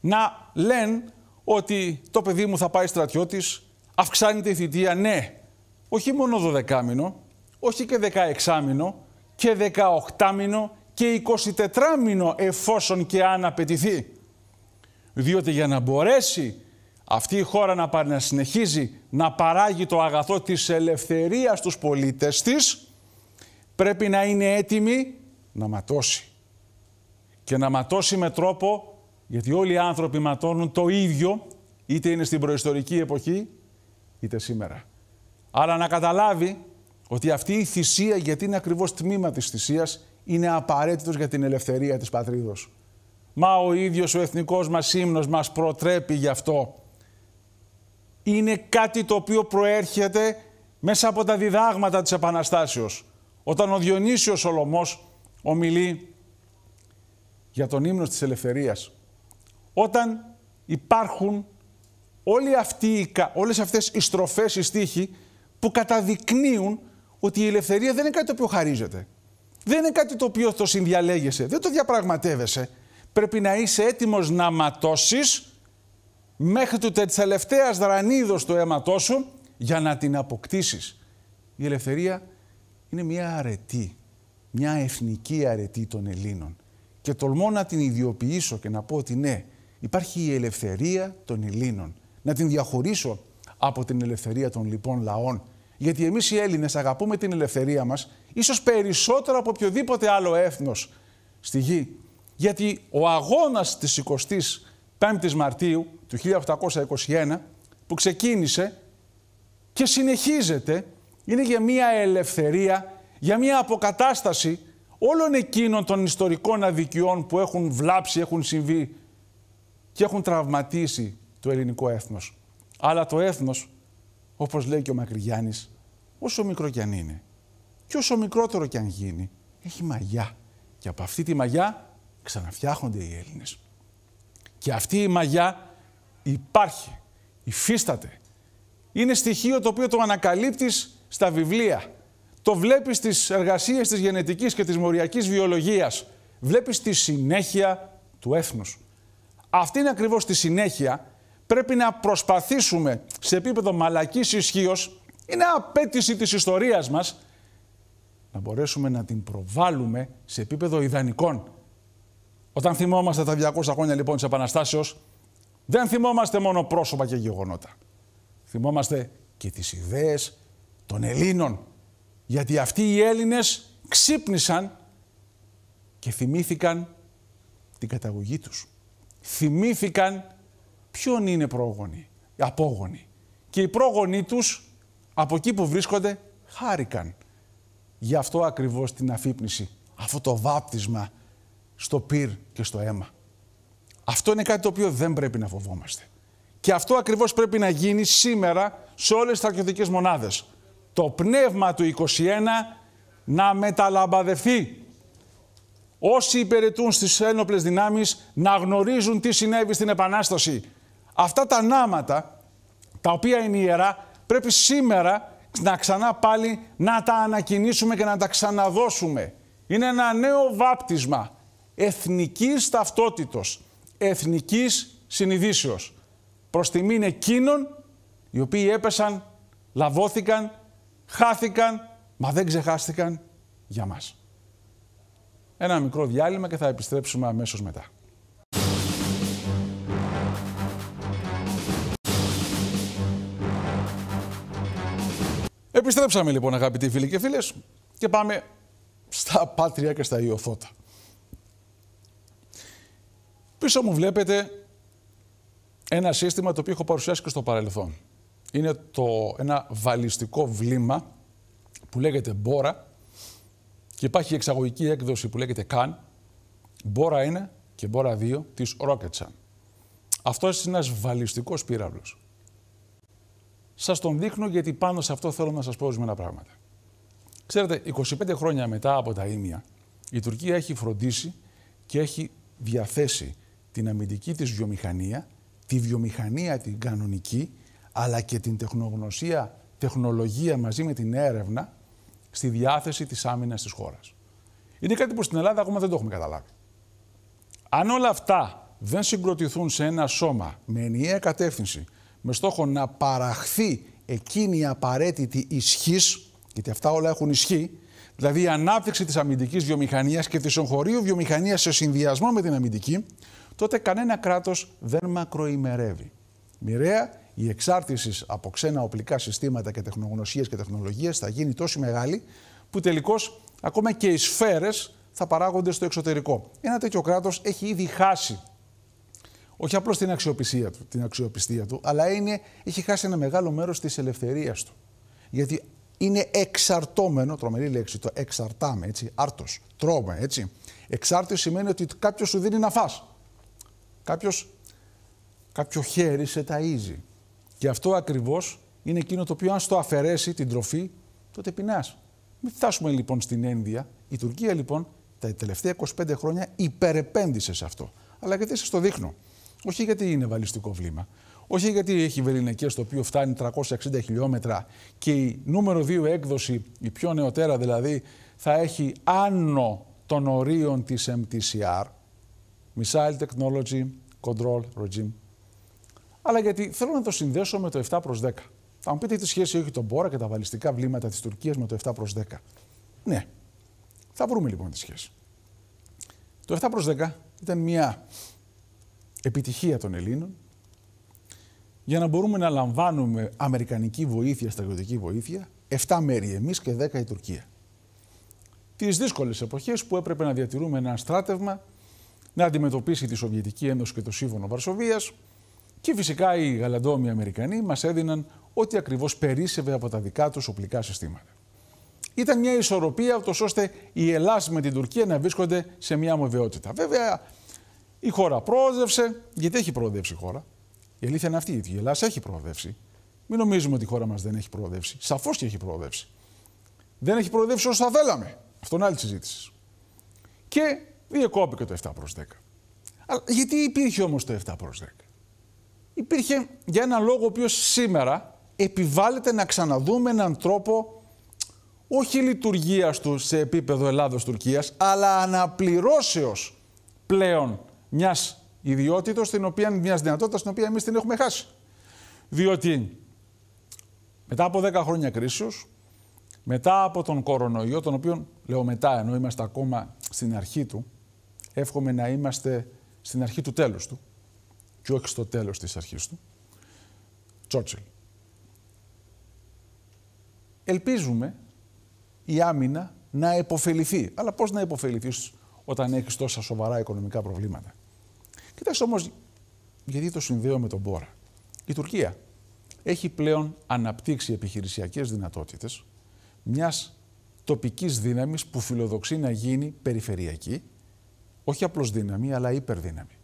να λένε ότι το παιδί μου θα πάει στρατιώτης, αυξάνεται η θητεία, ναι, όχι μόνο 12 μήνο, όχι και 16 μήνο, και 18 μήνο και 24 μήνο εφόσον και αν απαιτηθεί. Διότι για να μπορέσει αυτή η χώρα να, να συνεχίζει να παράγει το αγαθό της ελευθερίας στους πολίτες της, πρέπει να είναι έτοιμη να ματώσει. Και να ματώσει με τρόπο γιατί όλοι οι άνθρωποι ματώνουν το ίδιο, είτε είναι στην προϊστορική εποχή, είτε σήμερα. Άρα να καταλάβει ότι αυτή η θυσία, γιατί είναι ακριβώς τμήμα της θυσίας, είναι απαραίτητος για την ελευθερία της πατρίδος. Μα ο ίδιος ο Εθνικός μας ύμνος μας προτρέπει γι' αυτό. Είναι κάτι το οποίο προέρχεται μέσα από τα διδάγματα της Επαναστάσεως. Όταν ο Διονύσιος Σολωμός ομιλεί για τον ύμνο της ελευθερίας όταν υπάρχουν όλοι αυτοί, όλες αυτές οι στροφές, οι στίχοι που καταδεικνύουν ότι η ελευθερία δεν είναι κάτι το οποίο χαρίζεται. Δεν είναι κάτι το οποίο το συνδιαλέγεσαι, δεν το διαπραγματεύεσαι. Πρέπει να είσαι έτοιμος να ματώσεις μέχρι του τελευταίας δρανίδος το αίματό σου για να την αποκτήσεις. Η ελευθερία είναι μια αρετή, μια εθνική αρετή των Ελλήνων. Και τολμώ να την ιδιοποιήσω και να πω ότι ναι, υπάρχει η ελευθερία των Ελλήνων. Να την διαχωρίσω από την ελευθερία των λοιπών λαών. Γιατί εμείς οι Έλληνες αγαπούμε την ελευθερία μας, ίσως περισσότερο από οποιοδήποτε άλλο έθνος στη γη. Γιατί ο αγώνας της 25 η Μαρτίου του 1821 που ξεκίνησε και συνεχίζεται είναι για μια ελευθερία, για μια αποκατάσταση όλων εκείνων των ιστορικών αδικιών που έχουν βλάψει, έχουν συμβεί και έχουν τραυματίσει το ελληνικό έθνος. Αλλά το έθνος, όπως λέει και ο Μακρυγιάννης, όσο μικρό κι αν είναι και όσο μικρότερο κι αν γίνει, έχει μαγιά. Και από αυτή τη μαγιά ξαναφτιάχνονται οι Έλληνες. Και αυτή η μαγιά υπάρχει, υφίσταται. Είναι στοιχείο το οποίο το ανακαλύπτεις στα βιβλία. Το βλέπεις στις εργασίες της γενετικής και της μοριακής βιολογίας. Βλέπεις τη συνέχεια του έθνους. Αυτή είναι ακριβώς τη συνέχεια. Πρέπει να προσπαθήσουμε σε επίπεδο μαλακής ισχύως, είναι απέτηση της ιστορίας μας, να μπορέσουμε να την προβάλλουμε σε επίπεδο ιδανικών. Όταν θυμόμαστε τα 200 χρόνια λοιπόν της επαναστάσεως, δεν θυμόμαστε μόνο πρόσωπα και γεγονότα. Θυμόμαστε και τις ιδέες των Ελλήνων. Γιατί αυτοί οι Έλληνες ξύπνησαν και θυμήθηκαν την καταγωγή τους θυμήθηκαν ποιον είναι πρόγονοι, απόγονοι. Και οι πρόγονοι τους, από εκεί που βρίσκονται, χάρηκαν. Γι' αυτό ακριβώς την αφύπνιση, αυτό το βάπτισμα στο πυρ και στο αίμα. Αυτό είναι κάτι το οποίο δεν πρέπει να φοβόμαστε. Και αυτό ακριβώς πρέπει να γίνει σήμερα σε όλες τις στρατιωτικές μονάδες. Το πνεύμα του 21 να μεταλαμπαδευτεί όσοι υπηρετούν στις ένοπλες δυνάμεις να γνωρίζουν τι συνέβη στην Επανάσταση. Αυτά τα νάματα, τα οποία είναι ιερά, πρέπει σήμερα να ξανά πάλι να τα ανακοινήσουμε και να τα ξαναδώσουμε. Είναι ένα νέο βάπτισμα εθνικής ταυτότητος, εθνικής συνειδήσεως. Προς τιμήν εκείνων οι οποίοι έπεσαν, λαβώθηκαν, χάθηκαν, μα δεν ξεχάστηκαν για μας. Ένα μικρό διάλειμμα και θα επιστρέψουμε αμέσως μετά. Επιστρέψαμε λοιπόν αγαπητοί φίλοι και φίλες και πάμε στα Πάτρια και στα Ιωθώτα. Πίσω μου βλέπετε ένα σύστημα το οποίο έχω παρουσιάσει και στο παρελθόν. Είναι το, ένα βαλιστικό βλήμα που λέγεται μπόρα και υπάρχει η εξαγωγική έκδοση που λέγεται Καν, Μπόρα 1 και Μπόρα 2 τη Ρόκετσαν. Αυτός είναι ένας βαλιστικός πύραυλος. Σας τον δείχνω γιατί πάνω σε αυτό θέλω να σας πω ορισμένα πράγματα. Ξέρετε, 25 χρόνια μετά από τα ίμια, η Τουρκία έχει φροντίσει και έχει διαθέσει την αμυντική της βιομηχανία, τη βιομηχανία την κανονική, αλλά και την τεχνογνωσία, τεχνολογία μαζί με την έρευνα στη διάθεση της άμυνας της χώρας. Είναι κάτι που στην Ελλάδα ακόμα δεν το έχουμε καταλάβει. Αν όλα αυτά δεν συγκροτηθούν σε ένα σώμα με ενιαία κατεύθυνση, με στόχο να παραχθεί εκείνη η απαραίτητη ισχύς, γιατί αυτά όλα έχουν ισχύ, δηλαδή η ανάπτυξη της αμυντικής βιομηχανίας και της εγχωρίου βιομηχανίας σε συνδυασμό με την αμυντική, τότε κανένα κράτος δεν μακροημερεύει. Μοιραία η εξάρτηση από ξένα οπλικά συστήματα και τεχνογνωσίες και τεχνολογίες θα γίνει τόσο μεγάλη που τελικώς ακόμα και οι σφαίρες θα παράγονται στο εξωτερικό. Ένα τέτοιο κράτος έχει ήδη χάσει όχι απλώς την, αξιοπιστία του, την αξιοπιστία του, αλλά είναι, έχει χάσει ένα μεγάλο μέρος της ελευθερίας του. Γιατί είναι εξαρτώμενο, τρομερή λέξη, το εξαρτάμε, έτσι, άρτος, τρώμε, έτσι. Εξάρτηση σημαίνει ότι κάποιος σου δίνει να φας. Κάποιος, κάποιο χέρι σε ταΐζει. Και αυτό ακριβώς είναι εκείνο το οποίο, αν στο αφαιρέσει την τροφή, τότε πεινάς. Μην φτάσουμε λοιπόν στην ένδια. Η Τουρκία λοιπόν τα τελευταία 25 χρόνια υπερεπένδυσε σε αυτό. Αλλά γιατί σας το δείχνω. Όχι γιατί είναι βαλιστικό βλήμα. Όχι γιατί έχει βεληνικές το οποίο φτάνει 360 χιλιόμετρα και η νούμερο 2 έκδοση, η πιο νεοτέρα δηλαδή, θα έχει άνω των ορίων της MTCR, Missile Technology Control Regime αλλά γιατί θέλω να το συνδέσω με το 7 προ 10. Θα μου πείτε τι σχέση έχει το Μπόρα και τα βαλιστικά βλήματα της Τουρκίας με το 7 προ 10. Ναι. Θα βρούμε λοιπόν τη σχέση. Το 7 προ 10 ήταν μια επιτυχία των Ελλήνων για να μπορούμε να λαμβάνουμε αμερικανική βοήθεια, στρατιωτική βοήθεια, 7 μέρη εμείς και 10 η Τουρκία. Τις δύσκολες εποχές που έπρεπε να διατηρούμε ένα στράτευμα να αντιμετωπίσει τη Σοβιετική Ένωση και το Σύμφωνο Βαρσοβίας, και φυσικά οι γαλαντόμοι Αμερικανοί μας έδιναν ό,τι ακριβώς περίσευε από τα δικά τους οπλικά συστήματα. Ήταν μια ισορροπία, ώστε η Ελλάδα με την Τουρκία να βρίσκονται σε μια αμοιβαιότητα. Βέβαια, η χώρα πρόοδευσε, γιατί έχει προοδεύσει η χώρα. Η αλήθεια είναι αυτή, η Ελλάδα έχει προοδεύσει. Μην νομίζουμε ότι η χώρα μας δεν έχει προοδεύσει. Σαφώς και έχει προοδεύσει. Δεν έχει προοδεύσει όσο θα θέλαμε. Αυτό είναι άλλη συζήτηση. Και διεκόπηκε το 7 προ 10. Αλλά γιατί υπήρχε όμως το 7 προ 10 υπήρχε για έναν λόγο ο οποίος σήμερα επιβάλλεται να ξαναδούμε έναν τρόπο όχι λειτουργίας του σε επίπεδο Ελλάδος-Τουρκίας, αλλά αναπληρώσεως πλέον μιας ιδιότητας, την οποία, μιας δυνατότητας την οποία εμείς την έχουμε χάσει. Διότι μετά από 10 χρόνια κρίσεως, μετά από τον κορονοϊό, τον οποίο λέω μετά, ενώ είμαστε ακόμα στην αρχή του, εύχομαι να είμαστε στην αρχή του τέλους του, και όχι στο τέλος της αρχής του, Τσόρτσιλ. Ελπίζουμε η άμυνα να επωφεληθεί. Αλλά πώς να επωφεληθεί όταν έχεις τόσα σοβαρά οικονομικά προβλήματα. Κοιτάξτε όμως γιατί το συνδέω με τον Μπόρα. Η Τουρκία έχει πλέον αναπτύξει επιχειρησιακές δυνατότητες μιας τοπικής δύναμης που φιλοδοξεί να γίνει περιφερειακή, όχι απλώς δύναμη, αλλά υπερδύναμη.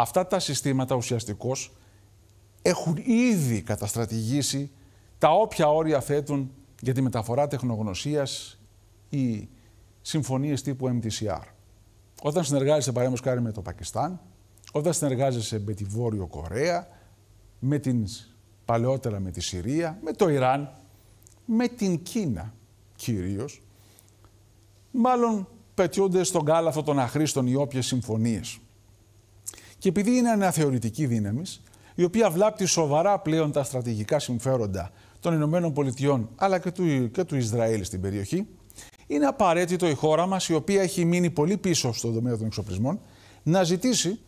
Αυτά τα συστήματα ουσιαστικώς έχουν ήδη καταστρατηγήσει τα όποια όρια θέτουν για τη μεταφορά τεχνογνωσίας ή συμφωνίες τύπου MTCR. Όταν συνεργάζεσαι παρέμως με το Πακιστάν, όταν συνεργάζεσαι με τη Βόρειο Κορέα, με την παλαιότερα με τη Συρία, με το Ιράν, με την Κίνα κυρίως, μάλλον πετιούνται στον κάλαθο των αχρήστων οι όποιες συμφωνίες. Και επειδή είναι αναθεωρητική δύναμης, η οποία βλάπτει σοβαρά πλέον τα στρατηγικά συμφέροντα των Ηνωμένων Πολιτειών αλλά και του, του Ισραήλ στην περιοχή, είναι απαραίτητο η χώρα μας, η οποία έχει μείνει πολύ πίσω στον τομέα των εξοπλισμών, να ζητήσει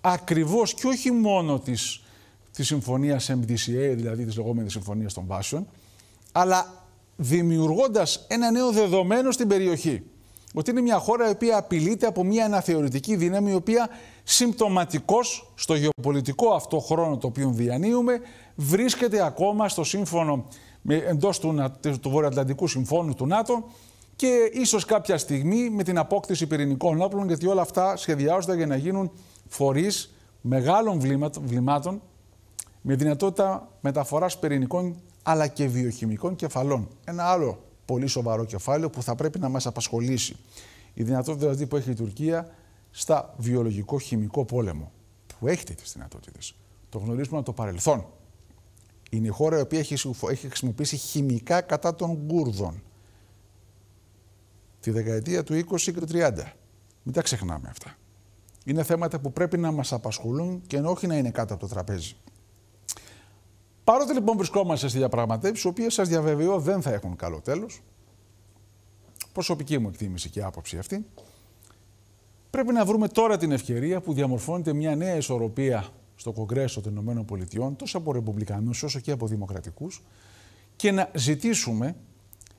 ακριβώς και όχι μόνο της της συμφωνίας MDCA, δηλαδή της λεγόμενης συμφωνίας των βάσεων, αλλά δημιουργώντας ένα νέο δεδομένο στην περιοχή ότι είναι μια χώρα η οποία απειλείται από μια αναθεωρητική δύναμη η οποία συμπτωματικός στο γεωπολιτικό αυτό χρόνο το οποίο διανύουμε βρίσκεται ακόμα στο σύμφωνο εντός του, του Βορειοατλαντικού Συμφώνου του ΝΑΤΟ και ίσως κάποια στιγμή με την απόκτηση πυρηνικών όπλων γιατί όλα αυτά σχεδιάζονται για να γίνουν φορείς μεγάλων βλημάτων με δυνατότητα μεταφοράς πυρηνικών αλλά και βιοχημικών κεφαλών. Ένα άλλο πολύ σοβαρό κεφάλαιο που θα πρέπει να μας απασχολήσει. Η δυνατότητα δηλαδή που έχει η Τουρκία στα βιολογικό-χημικό πόλεμο. Που έχετε τις δυνατότητες. Το γνωρίζουμε από το παρελθόν. Είναι η χώρα η οποία έχει, χρησιμοποιήσει χημικά κατά των κούρδων. Τη δεκαετία του 20 και του 30. Μην τα ξεχνάμε αυτά. Είναι θέματα που πρέπει να μας απασχολούν και όχι να είναι κάτω από το τραπέζι. Παρότι λοιπόν βρισκόμαστε σε διαπραγματεύσεις, οι οποίες σας διαβεβαιώ δεν θα έχουν καλό τέλος, προσωπική μου εκτίμηση και άποψη αυτή, πρέπει να βρούμε τώρα την ευκαιρία που διαμορφώνεται μια νέα ισορροπία στο Κογκρέσο των ΗΠΑ, τόσο από ρεπουμπλικανούς όσο και από δημοκρατικούς, και να ζητήσουμε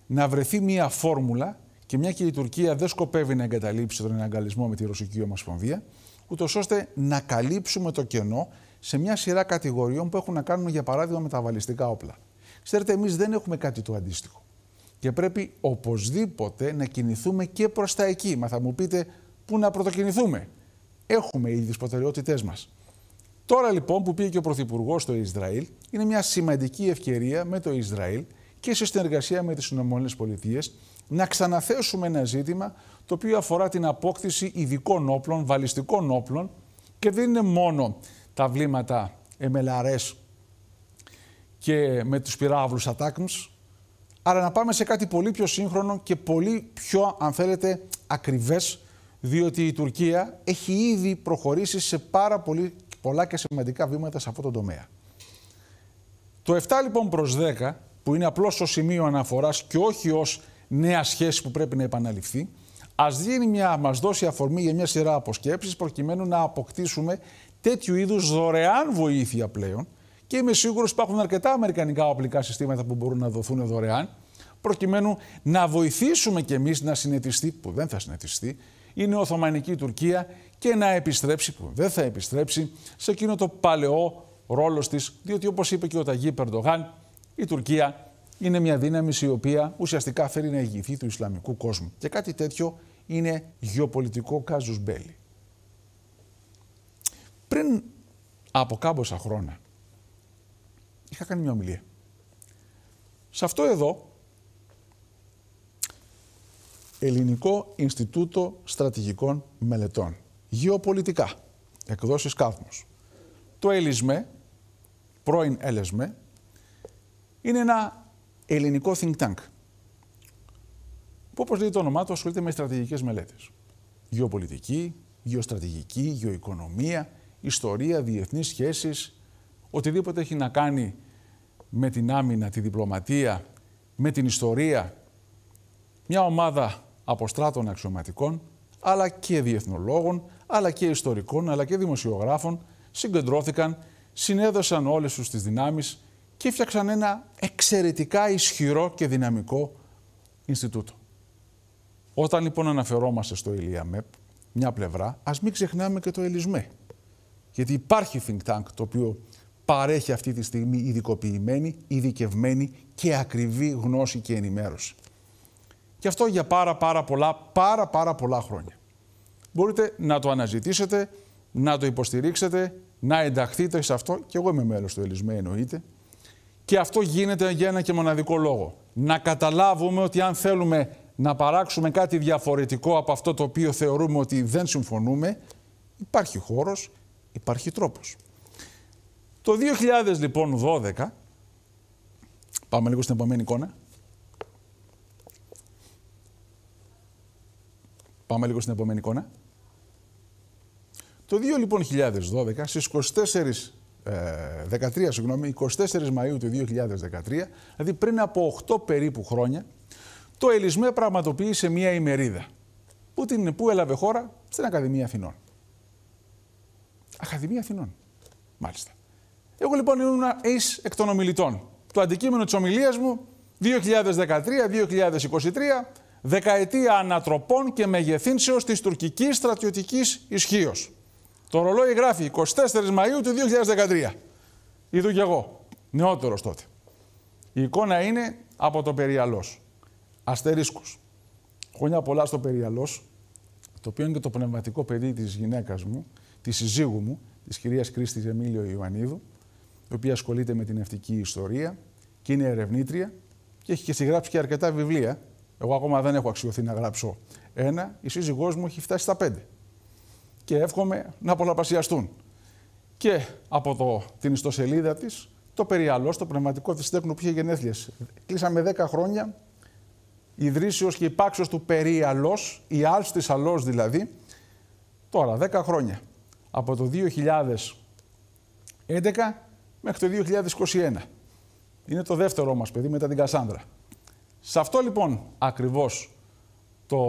να βρεθεί μια φόρμουλα και μια και η Τουρκία δεν σκοπεύει να εγκαταλείψει τον εναγκαλισμό με τη Ρωσική Ομοσπονδία, ούτως ώστε να καλύψουμε το κενό σε μια σειρά κατηγοριών που έχουν να κάνουν, για παράδειγμα, με τα βαλιστικά όπλα. Ξέρετε, εμείς δεν έχουμε κάτι το αντίστοιχο. Και πρέπει οπωσδήποτε να κινηθούμε και προς τα εκεί. Μα θα μου πείτε, πού να πρωτοκινηθούμε. Έχουμε ήδη τις προτεραιότητές μας. Τώρα λοιπόν που πήγε και ο Πρωθυπουργός στο Ισραήλ, είναι μια σημαντική ευκαιρία με το Ισραήλ και σε συνεργασία με τις ΗΠΑ να ξαναθέσουμε ένα ζήτημα το οποίο αφορά την απόκτηση ειδικών όπλων, βαλιστικών όπλων και δεν είναι μόνο τα βλήματα MLRS και με τους πυράβλους ατάκνους. Άρα να πάμε σε κάτι πολύ πιο σύγχρονο και πολύ πιο, αν θέλετε, ακριβές, διότι η Τουρκία έχει ήδη προχωρήσει σε πάρα πολύ, πολλά και σημαντικά βήματα σε αυτό το τομέα. Το 7 λοιπόν προς 10, που είναι απλώς το σημείο αναφοράς και όχι ως νέα σχέση που πρέπει να επαναληφθεί, ας δίνει μια, μας δώσει αφορμή για μια σειρά αποσκέψεις προκειμένου να αποκτήσουμε τέτοιου είδους δωρεάν βοήθεια πλέον. Και είμαι σίγουρος υπάρχουν αρκετά αμερικανικά οπλικά συστήματα που μπορούν να δοθούν δωρεάν, προκειμένου να βοηθήσουμε κι εμείς να συνετιστεί, που δεν θα συνετιστεί, η Νεοοθωμανική Τουρκία και να επιστρέψει, που δεν θα επιστρέψει, σε εκείνο το παλαιό ρόλο της. Διότι, όπως είπε και ο Ταγί Περντογάν, η Τουρκία είναι μια δύναμη η οποία ουσιαστικά φέρει να ηγηθεί του Ισλαμικού κόσμου. Και κάτι τέτοιο είναι γεωπολιτικό κάζου μπέλι. Πριν από κάμποσα χρόνια είχα κάνει μια ομιλία. Σε αυτό εδώ, Ελληνικό Ινστιτούτο Στρατηγικών Μελετών. Γεωπολιτικά. Εκδόσεις Κάθμος. Το ΕΛΙΣΜΕ, πρώην ΕΛΕΣΜΕ, είναι ένα ελληνικό think tank. Που όπως λέει το όνομά του ασχολείται με στρατηγικές μελέτες. Γεωπολιτική, γεωστρατηγική, γεωοικονομία, ιστορία, διεθνείς σχέσεις, οτιδήποτε έχει να κάνει με την άμυνα, τη διπλωματία, με την ιστορία. Μια ομάδα αποστράτων αξιωματικών, αλλά και διεθνολόγων, αλλά και ιστορικών, αλλά και δημοσιογράφων συγκεντρώθηκαν, συνέδωσαν όλες τους τις δυνάμεις και φτιάξαν ένα εξαιρετικά ισχυρό και δυναμικό Ινστιτούτο. Όταν λοιπόν αναφερόμαστε στο ΜΕΠ, μια πλευρά, ας μην ξεχνάμε και το ΕΛΙΣΜΕ, γιατί υπάρχει think tank το οποίο παρέχει αυτή τη στιγμή ειδικοποιημένη, ειδικευμένη και ακριβή γνώση και ενημέρωση. Και αυτό για πάρα πάρα πολλά, πάρα πάρα πολλά χρόνια. Μπορείτε να το αναζητήσετε, να το υποστηρίξετε, να ενταχθείτε σε αυτό. Και εγώ είμαι μέλος του Ελισμέ εννοείται. Και αυτό γίνεται για ένα και μοναδικό λόγο. Να καταλάβουμε ότι αν θέλουμε να παράξουμε κάτι διαφορετικό από αυτό το οποίο θεωρούμε ότι δεν συμφωνούμε, υπάρχει χώρος, Υπάρχει τρόπος. Το 2012, λοιπόν πάμε λίγο στην επόμενη εικόνα. Πάμε λίγο στην επόμενη εικόνα. Το λοιπόν 2012, στις 24, 13, ε, συγγνώμη, 24 Μαΐου του 2013, δηλαδή πριν από 8 περίπου χρόνια, το Ελισμέ πραγματοποίησε μία ημερίδα που, που έλαβε χώρα στην Ακαδημία Αθηνών. Ακαδημία Αθηνών. Μάλιστα. Εγώ λοιπόν ήμουν ace εκ των ομιλητών. Το αντικείμενο της ομιλίας μου 2013-2023, δεκαετία ανατροπών και μεγεθύνσεως της Τουρκικής Στρατιωτικής ισχύως. Το ρολόι γράφει 24 Μαΐου του 2013. Είδω κι εγώ, νεότερος τότε. Η εικόνα είναι από το Περιαλός. Αστερίσκους. Χρόνια πολλά στο περιαλός, το οποίο είναι και το πνευματικό παιδί της γυναίκας μου, τη συζύγου μου, της κυρίας Κρίστη Εμίλιο Ιωαννίδου, η οποία ασχολείται με την ευτική ιστορία και είναι ερευνήτρια και έχει και συγγράψει και αρκετά βιβλία. Εγώ ακόμα δεν έχω αξιωθεί να γράψω ένα. Η σύζυγός μου έχει φτάσει στα πέντε. Και εύχομαι να πολλαπλασιαστούν. Και από το, την ιστοσελίδα της, το Περιαλό, το πνευματικό της τέχνου που είχε γενέθλιες. Κλείσαμε 10 χρόνια. Ιδρύσεως και υπάξεως του Περιαλός, η Άλστης Αλός δηλαδή, τώρα 10 χρόνια από το 2011 μέχρι το 2021. Είναι το δεύτερό μας παιδί μετά την Κασάνδρα. Σε αυτό λοιπόν ακριβώς το,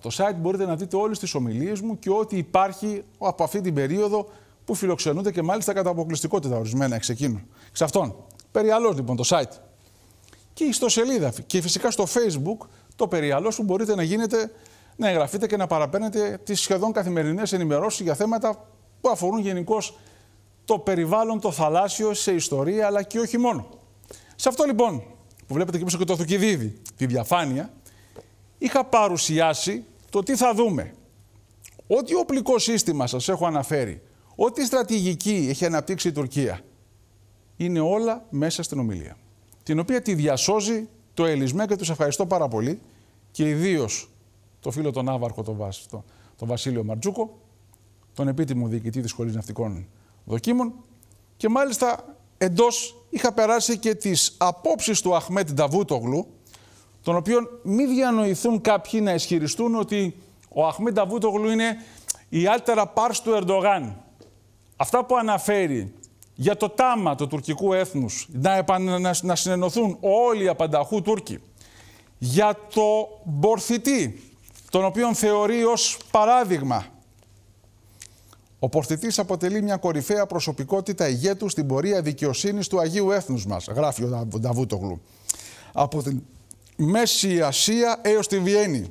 το site μπορείτε να δείτε όλες τις ομιλίες μου και ό,τι υπάρχει από αυτή την περίοδο που φιλοξενούνται και μάλιστα κατά αποκλειστικότητα ορισμένα εξ εκείνων. Εξ αυτών. Περιαλός λοιπόν το site. Και η ιστοσελίδα και φυσικά στο facebook το περιαλός που μπορείτε να γίνετε να εγγραφείτε και να παραπαίνετε τις σχεδόν καθημερινές ενημερώσεις για θέματα που αφορούν γενικώς το περιβάλλον, το θαλάσσιο σε ιστορία αλλά και όχι μόνο. Σε αυτό λοιπόν που βλέπετε και πίσω και το Θουκυδίδη, τη διαφάνεια, είχα παρουσιάσει το τι θα δούμε. Ό,τι οπλικό σύστημα σας έχω αναφέρει, ό,τι στρατηγική έχει αναπτύξει η Τουρκία, είναι όλα μέσα στην ομιλία. Την οποία τη διασώζει το Ελισμέ και τους ευχαριστώ πάρα πολύ και ιδίως το φίλο τον Άβαρχο, τον, Βασ... τον Βασίλειο Μαρτζούκο, τον επίτιμο διοικητή της Σχολής Ναυτικών Δοκίμων. Και μάλιστα εντός είχα περάσει και τις απόψεις του Αχμέτ Νταβούτογλου, τον οποίων μη διανοηθούν κάποιοι να ισχυριστούν ότι ο Αχμέτ Νταβούτογλου είναι η άλτερα πάρ του Ερντογάν. Αυτά που αναφέρει για το τάμα του τουρκικού έθνους, να, συνενωθούν όλοι οι απανταχού Τούρκοι, για το Μπορθητή, τον οποίον θεωρεί ως παράδειγμα ο Πορθητή αποτελεί μια κορυφαία προσωπικότητα ηγέτου στην πορεία δικαιοσύνης του Αγίου Έθνους μας, γράφει ο Νταβούτογλου. Από την Μέση Ασία έως τη Βιέννη.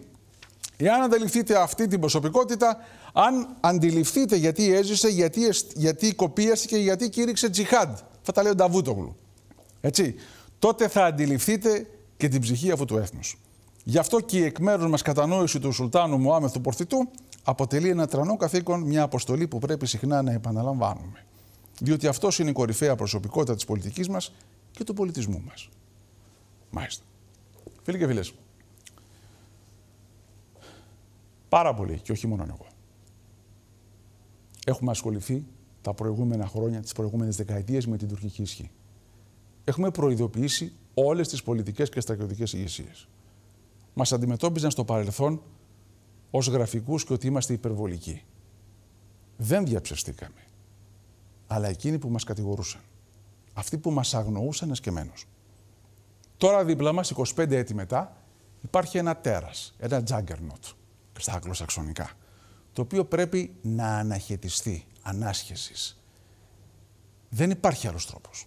Εάν αντιληφθείτε αυτή την προσωπικότητα, αν αντιληφθείτε γιατί έζησε, γιατί, γιατί κοπίασε και γιατί κήρυξε τζιχάντ, θα τα λέει ο Νταβούτογλου. Έτσι, τότε θα αντιληφθείτε και την ψυχή αυτού του έθνους. Γι' αυτό και η εκ μέρους μας κατανόηση του Σουλτάνου Μωάμεθου Πορθητού αποτελεί ένα τρανό καθήκον, μια αποστολή που πρέπει συχνά να επαναλαμβάνουμε. Διότι αυτός είναι η κορυφαία προσωπικότητα της πολιτικής μας και του πολιτισμού μας. Μάλιστα. Φίλοι και φίλες, πάρα πολύ, και όχι μόνο εγώ. Έχουμε ασχοληθεί τα προηγούμενα χρόνια, τις προηγούμενες δεκαετίες με την τουρκική ισχύ. Έχουμε προειδοποιήσει όλες τις πολιτικές και στρατιωτικές ηγεσίες. Μας αντιμετώπιζαν στο παρελθόν ως γραφικούς και ότι είμαστε υπερβολικοί. Δεν διαψευστήκαμε. Αλλά εκείνοι που μας κατηγορούσαν. Αυτοί που μας αγνοούσαν εσκεμμένος. Τώρα δίπλα μας, 25 έτη μετά, υπάρχει ένα τέρας, ένα τζάγκερνοτ, στα αγγλοσαξονικά, το οποίο πρέπει να αναχαιτιστεί ανάσχεσης. Δεν υπάρχει άλλος τρόπος.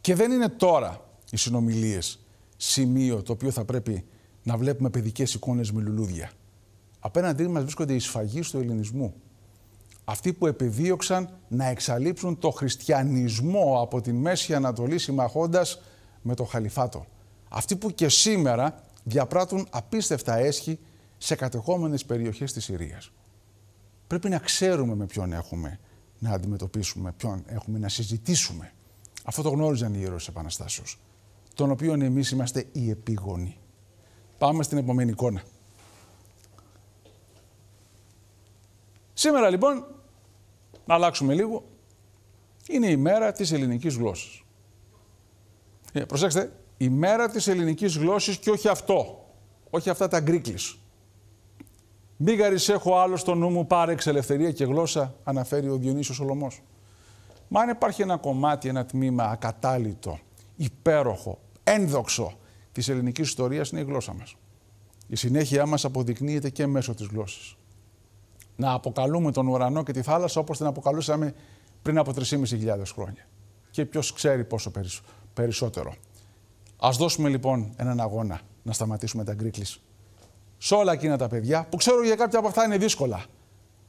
Και δεν είναι τώρα οι συνομιλίες σημείο το οποίο θα πρέπει να βλέπουμε παιδικές εικόνες με λουλούδια απέναντί μας βρίσκονται οι σφαγείς του ελληνισμού. Αυτοί που επιδίωξαν να εξαλείψουν το χριστιανισμό από τη Μέση Ανατολή συμμαχώντας με το Χαλιφάτο. Αυτοί που και σήμερα διαπράττουν απίστευτα έσχη σε κατεχόμενες περιοχές της Συρίας. Πρέπει να ξέρουμε με ποιον έχουμε να αντιμετωπίσουμε, ποιον έχουμε να συζητήσουμε. Αυτό το γνώριζαν οι ήρωε Επαναστάσεω, των οποίων εμείς είμαστε οι επίγονοι. Πάμε στην επόμενη εικόνα. Σήμερα λοιπόν, να αλλάξουμε λίγο, είναι η μέρα της ελληνικής γλώσσας. Ε, προσέξτε, η μέρα της ελληνικής γλώσσης και όχι αυτό, όχι αυτά τα γκρίκλεις. Μην έχω άλλο στο νου μου, πάρε εξελευθερία και γλώσσα, αναφέρει ο Διονύσιος Σολωμός. Μα αν υπάρχει ένα κομμάτι, ένα τμήμα ακατάλητο, υπέροχο, ένδοξο της ελληνικής ιστορίας, είναι η γλώσσα μας. Η συνέχεια μας αποδεικνύεται και μέσω της γλώσσας να αποκαλούμε τον ουρανό και τη θάλασσα όπως την αποκαλούσαμε πριν από 3.500 χρόνια. Και ποιος ξέρει πόσο περισσότερο. Ας δώσουμε λοιπόν έναν αγώνα να σταματήσουμε τα γκρίκλεις. Σε όλα εκείνα τα παιδιά που ξέρω για κάποια από αυτά είναι δύσκολα.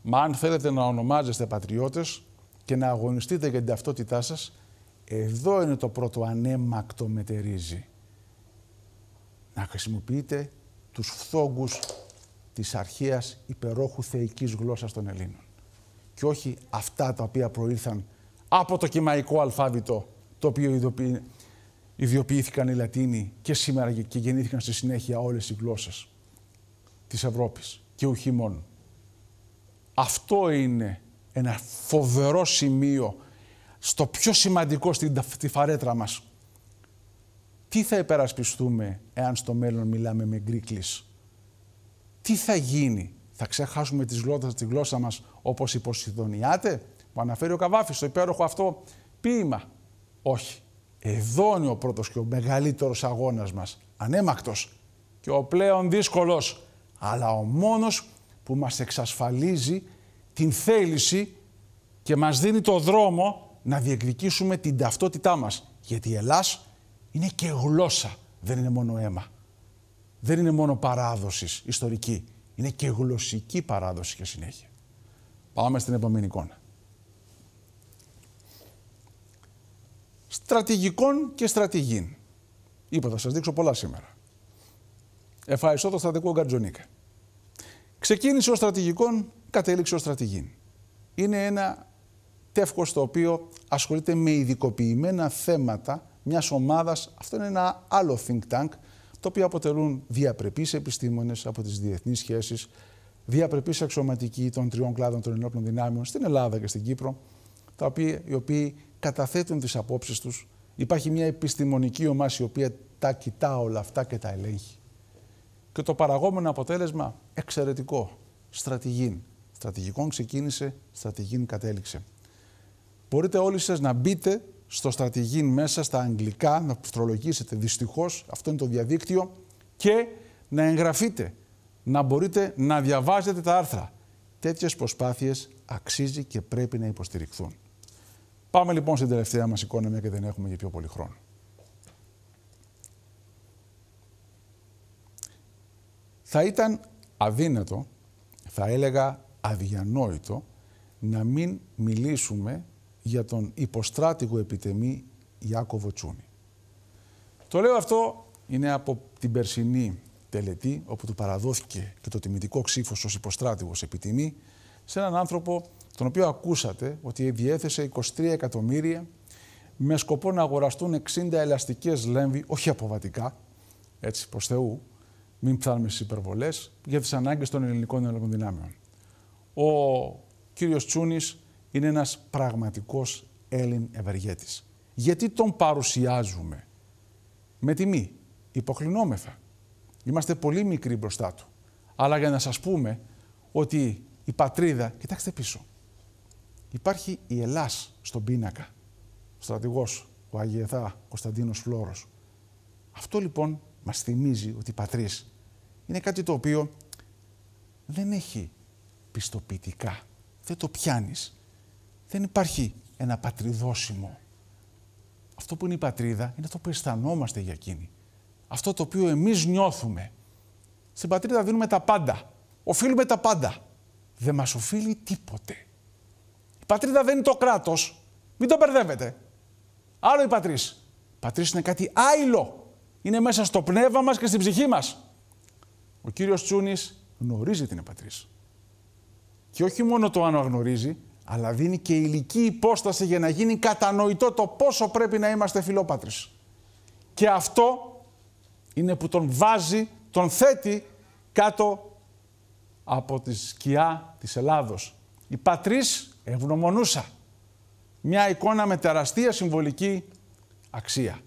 Μα αν θέλετε να ονομάζεστε πατριώτες και να αγωνιστείτε για την ταυτότητά σας, εδώ είναι το πρώτο ανέμακτο μετερίζει. Να χρησιμοποιείτε τους φθόγκους της αρχαίας υπερόχου θεϊκής γλώσσας των Ελλήνων. Και όχι αυτά τα οποία προήλθαν από το κυμαϊκό αλφάβητο το οποίο ιδιοποιήθηκαν οι Λατίνοι και σήμερα και γεννήθηκαν στη συνέχεια όλες οι γλώσσες της Ευρώπης και ουχή μόνο. Αυτό είναι ένα φοβερό σημείο στο πιο σημαντικό τη φαρέτρα μας. Τι θα υπερασπιστούμε εάν στο μέλλον μιλάμε με γκρίκλεις τι θα γίνει. Θα ξεχάσουμε τη γλώσσα, τη γλώσσα μας όπως οι Ποσειδονιάτε, που αναφέρει ο Καβάφης στο υπέροχο αυτό ποίημα. Όχι. Εδώ είναι ο πρώτος και ο μεγαλύτερος αγώνας μας. Ανέμακτος και ο πλέον δύσκολος, αλλά ο μόνος που μας εξασφαλίζει την θέληση και μας δίνει το δρόμο να διεκδικήσουμε την ταυτότητά μας. Γιατί η Ελλάς είναι και γλώσσα, δεν είναι μόνο αίμα δεν είναι μόνο παράδοσης ιστορική, είναι και γλωσσική παράδοση και συνέχεια. Πάμε στην επόμενη εικόνα. Στρατηγικών και στρατηγήν. Είπα, θα σας δείξω πολλά σήμερα. Εφαριστώ το στρατηγό Γκαρτζονίκα. Ξεκίνησε ως στρατηγικών, κατέληξε ο στρατηγήν. Είναι ένα τεύχος το οποίο ασχολείται με ειδικοποιημένα θέματα μιας ομάδας, Αυτό είναι ένα άλλο think tank το οποίο αποτελούν διαπρεπείς επιστήμονες από τις διεθνείς σχέσεις, διαπρεπείς αξιωματικοί των τριών κλάδων των ενόπλων δυνάμεων στην Ελλάδα και στην Κύπρο, τα οποία, οι οποίοι καταθέτουν τις απόψεις τους. Υπάρχει μια επιστημονική ομάδα η οποία τα κοιτά όλα αυτά και τα ελέγχει. Και το παραγόμενο αποτέλεσμα εξαιρετικό. Στρατηγήν. Στρατηγικών ξεκίνησε, στρατηγήν κατέληξε. Μπορείτε όλοι σας να μπείτε στο στρατηγήν μέσα στα αγγλικά, να φτρολογήσετε δυστυχώς, αυτό είναι το διαδίκτυο, και να εγγραφείτε, να μπορείτε να διαβάζετε τα άρθρα. Τέτοιες προσπάθειες αξίζει και πρέπει να υποστηριχθούν. Πάμε λοιπόν στην τελευταία μας εικόνα, μια και δεν έχουμε για πιο πολύ χρόνο. Θα ήταν αδύνατο, θα έλεγα αδιανόητο, να μην μιλήσουμε για τον υποστράτηγο επιτεμή Ιάκωβο Τσούνη. Το λέω αυτό είναι από την περσινή τελετή όπου του παραδόθηκε και το τιμητικό ξύφος ως υποστράτηγος επιτιμή σε έναν άνθρωπο τον οποίο ακούσατε ότι διέθεσε 23 εκατομμύρια με σκοπό να αγοραστούν 60 ελαστικές λέμβη όχι αποβατικά, έτσι προς Θεού, μην φτάνουμε στις υπερβολές, για τις ανάγκες των ελληνικών ελληνικών δυνάμεων. Ο κύριος Τσούνης είναι ένας πραγματικός Έλλην ευεργέτης. Γιατί τον παρουσιάζουμε. Με τιμή. Υποκλεινόμεθα. Είμαστε πολύ μικροί μπροστά του. Αλλά για να σας πούμε ότι η πατρίδα, κοιτάξτε πίσω, υπάρχει η Ελλάς στον πίνακα. Ο στρατηγός, ο Αγιεθά Κωνσταντίνος Φλόρος. Αυτό λοιπόν μας θυμίζει ότι η πατρίς είναι κάτι το οποίο δεν έχει πιστοποιητικά. Δεν το πιάνεις δεν υπάρχει ένα πατριδόσιμο. Αυτό που είναι η πατρίδα είναι αυτό που αισθανόμαστε για εκείνη. Αυτό το οποίο εμείς νιώθουμε. Στην πατρίδα δίνουμε τα πάντα. Οφείλουμε τα πάντα. Δεν μας οφείλει τίποτε. Η πατρίδα δεν είναι το κράτος. Μην το μπερδεύετε. Άλλο η πατρίς. Η πατρίς είναι κάτι άειλο. Είναι μέσα στο πνεύμα μας και στην ψυχή μας. Ο κύριος Τσούνης γνωρίζει την πατρίς. Και όχι μόνο το αναγνωρίζει, αλλά δίνει και ηλική υπόσταση για να γίνει κατανοητό το πόσο πρέπει να είμαστε φιλόπατρες. Και αυτό είναι που τον βάζει, τον θέτει κάτω από τη σκιά της Ελλάδος. Η πατρίς ευγνωμονούσα. Μια εικόνα με τεραστία συμβολική αξία.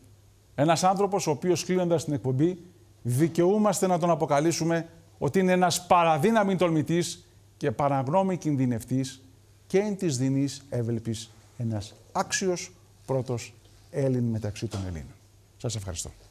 Ένας άνθρωπος ο οποίος κλείνοντας την εκπομπή δικαιούμαστε να τον αποκαλήσουμε ότι είναι ένας παραδύναμη τολμητής και παραγνώμη κινδυνευτής και εν της δεινής έβλεπης ένας άξιος πρώτος Έλλην μεταξύ των Ελλήνων. Σας ευχαριστώ.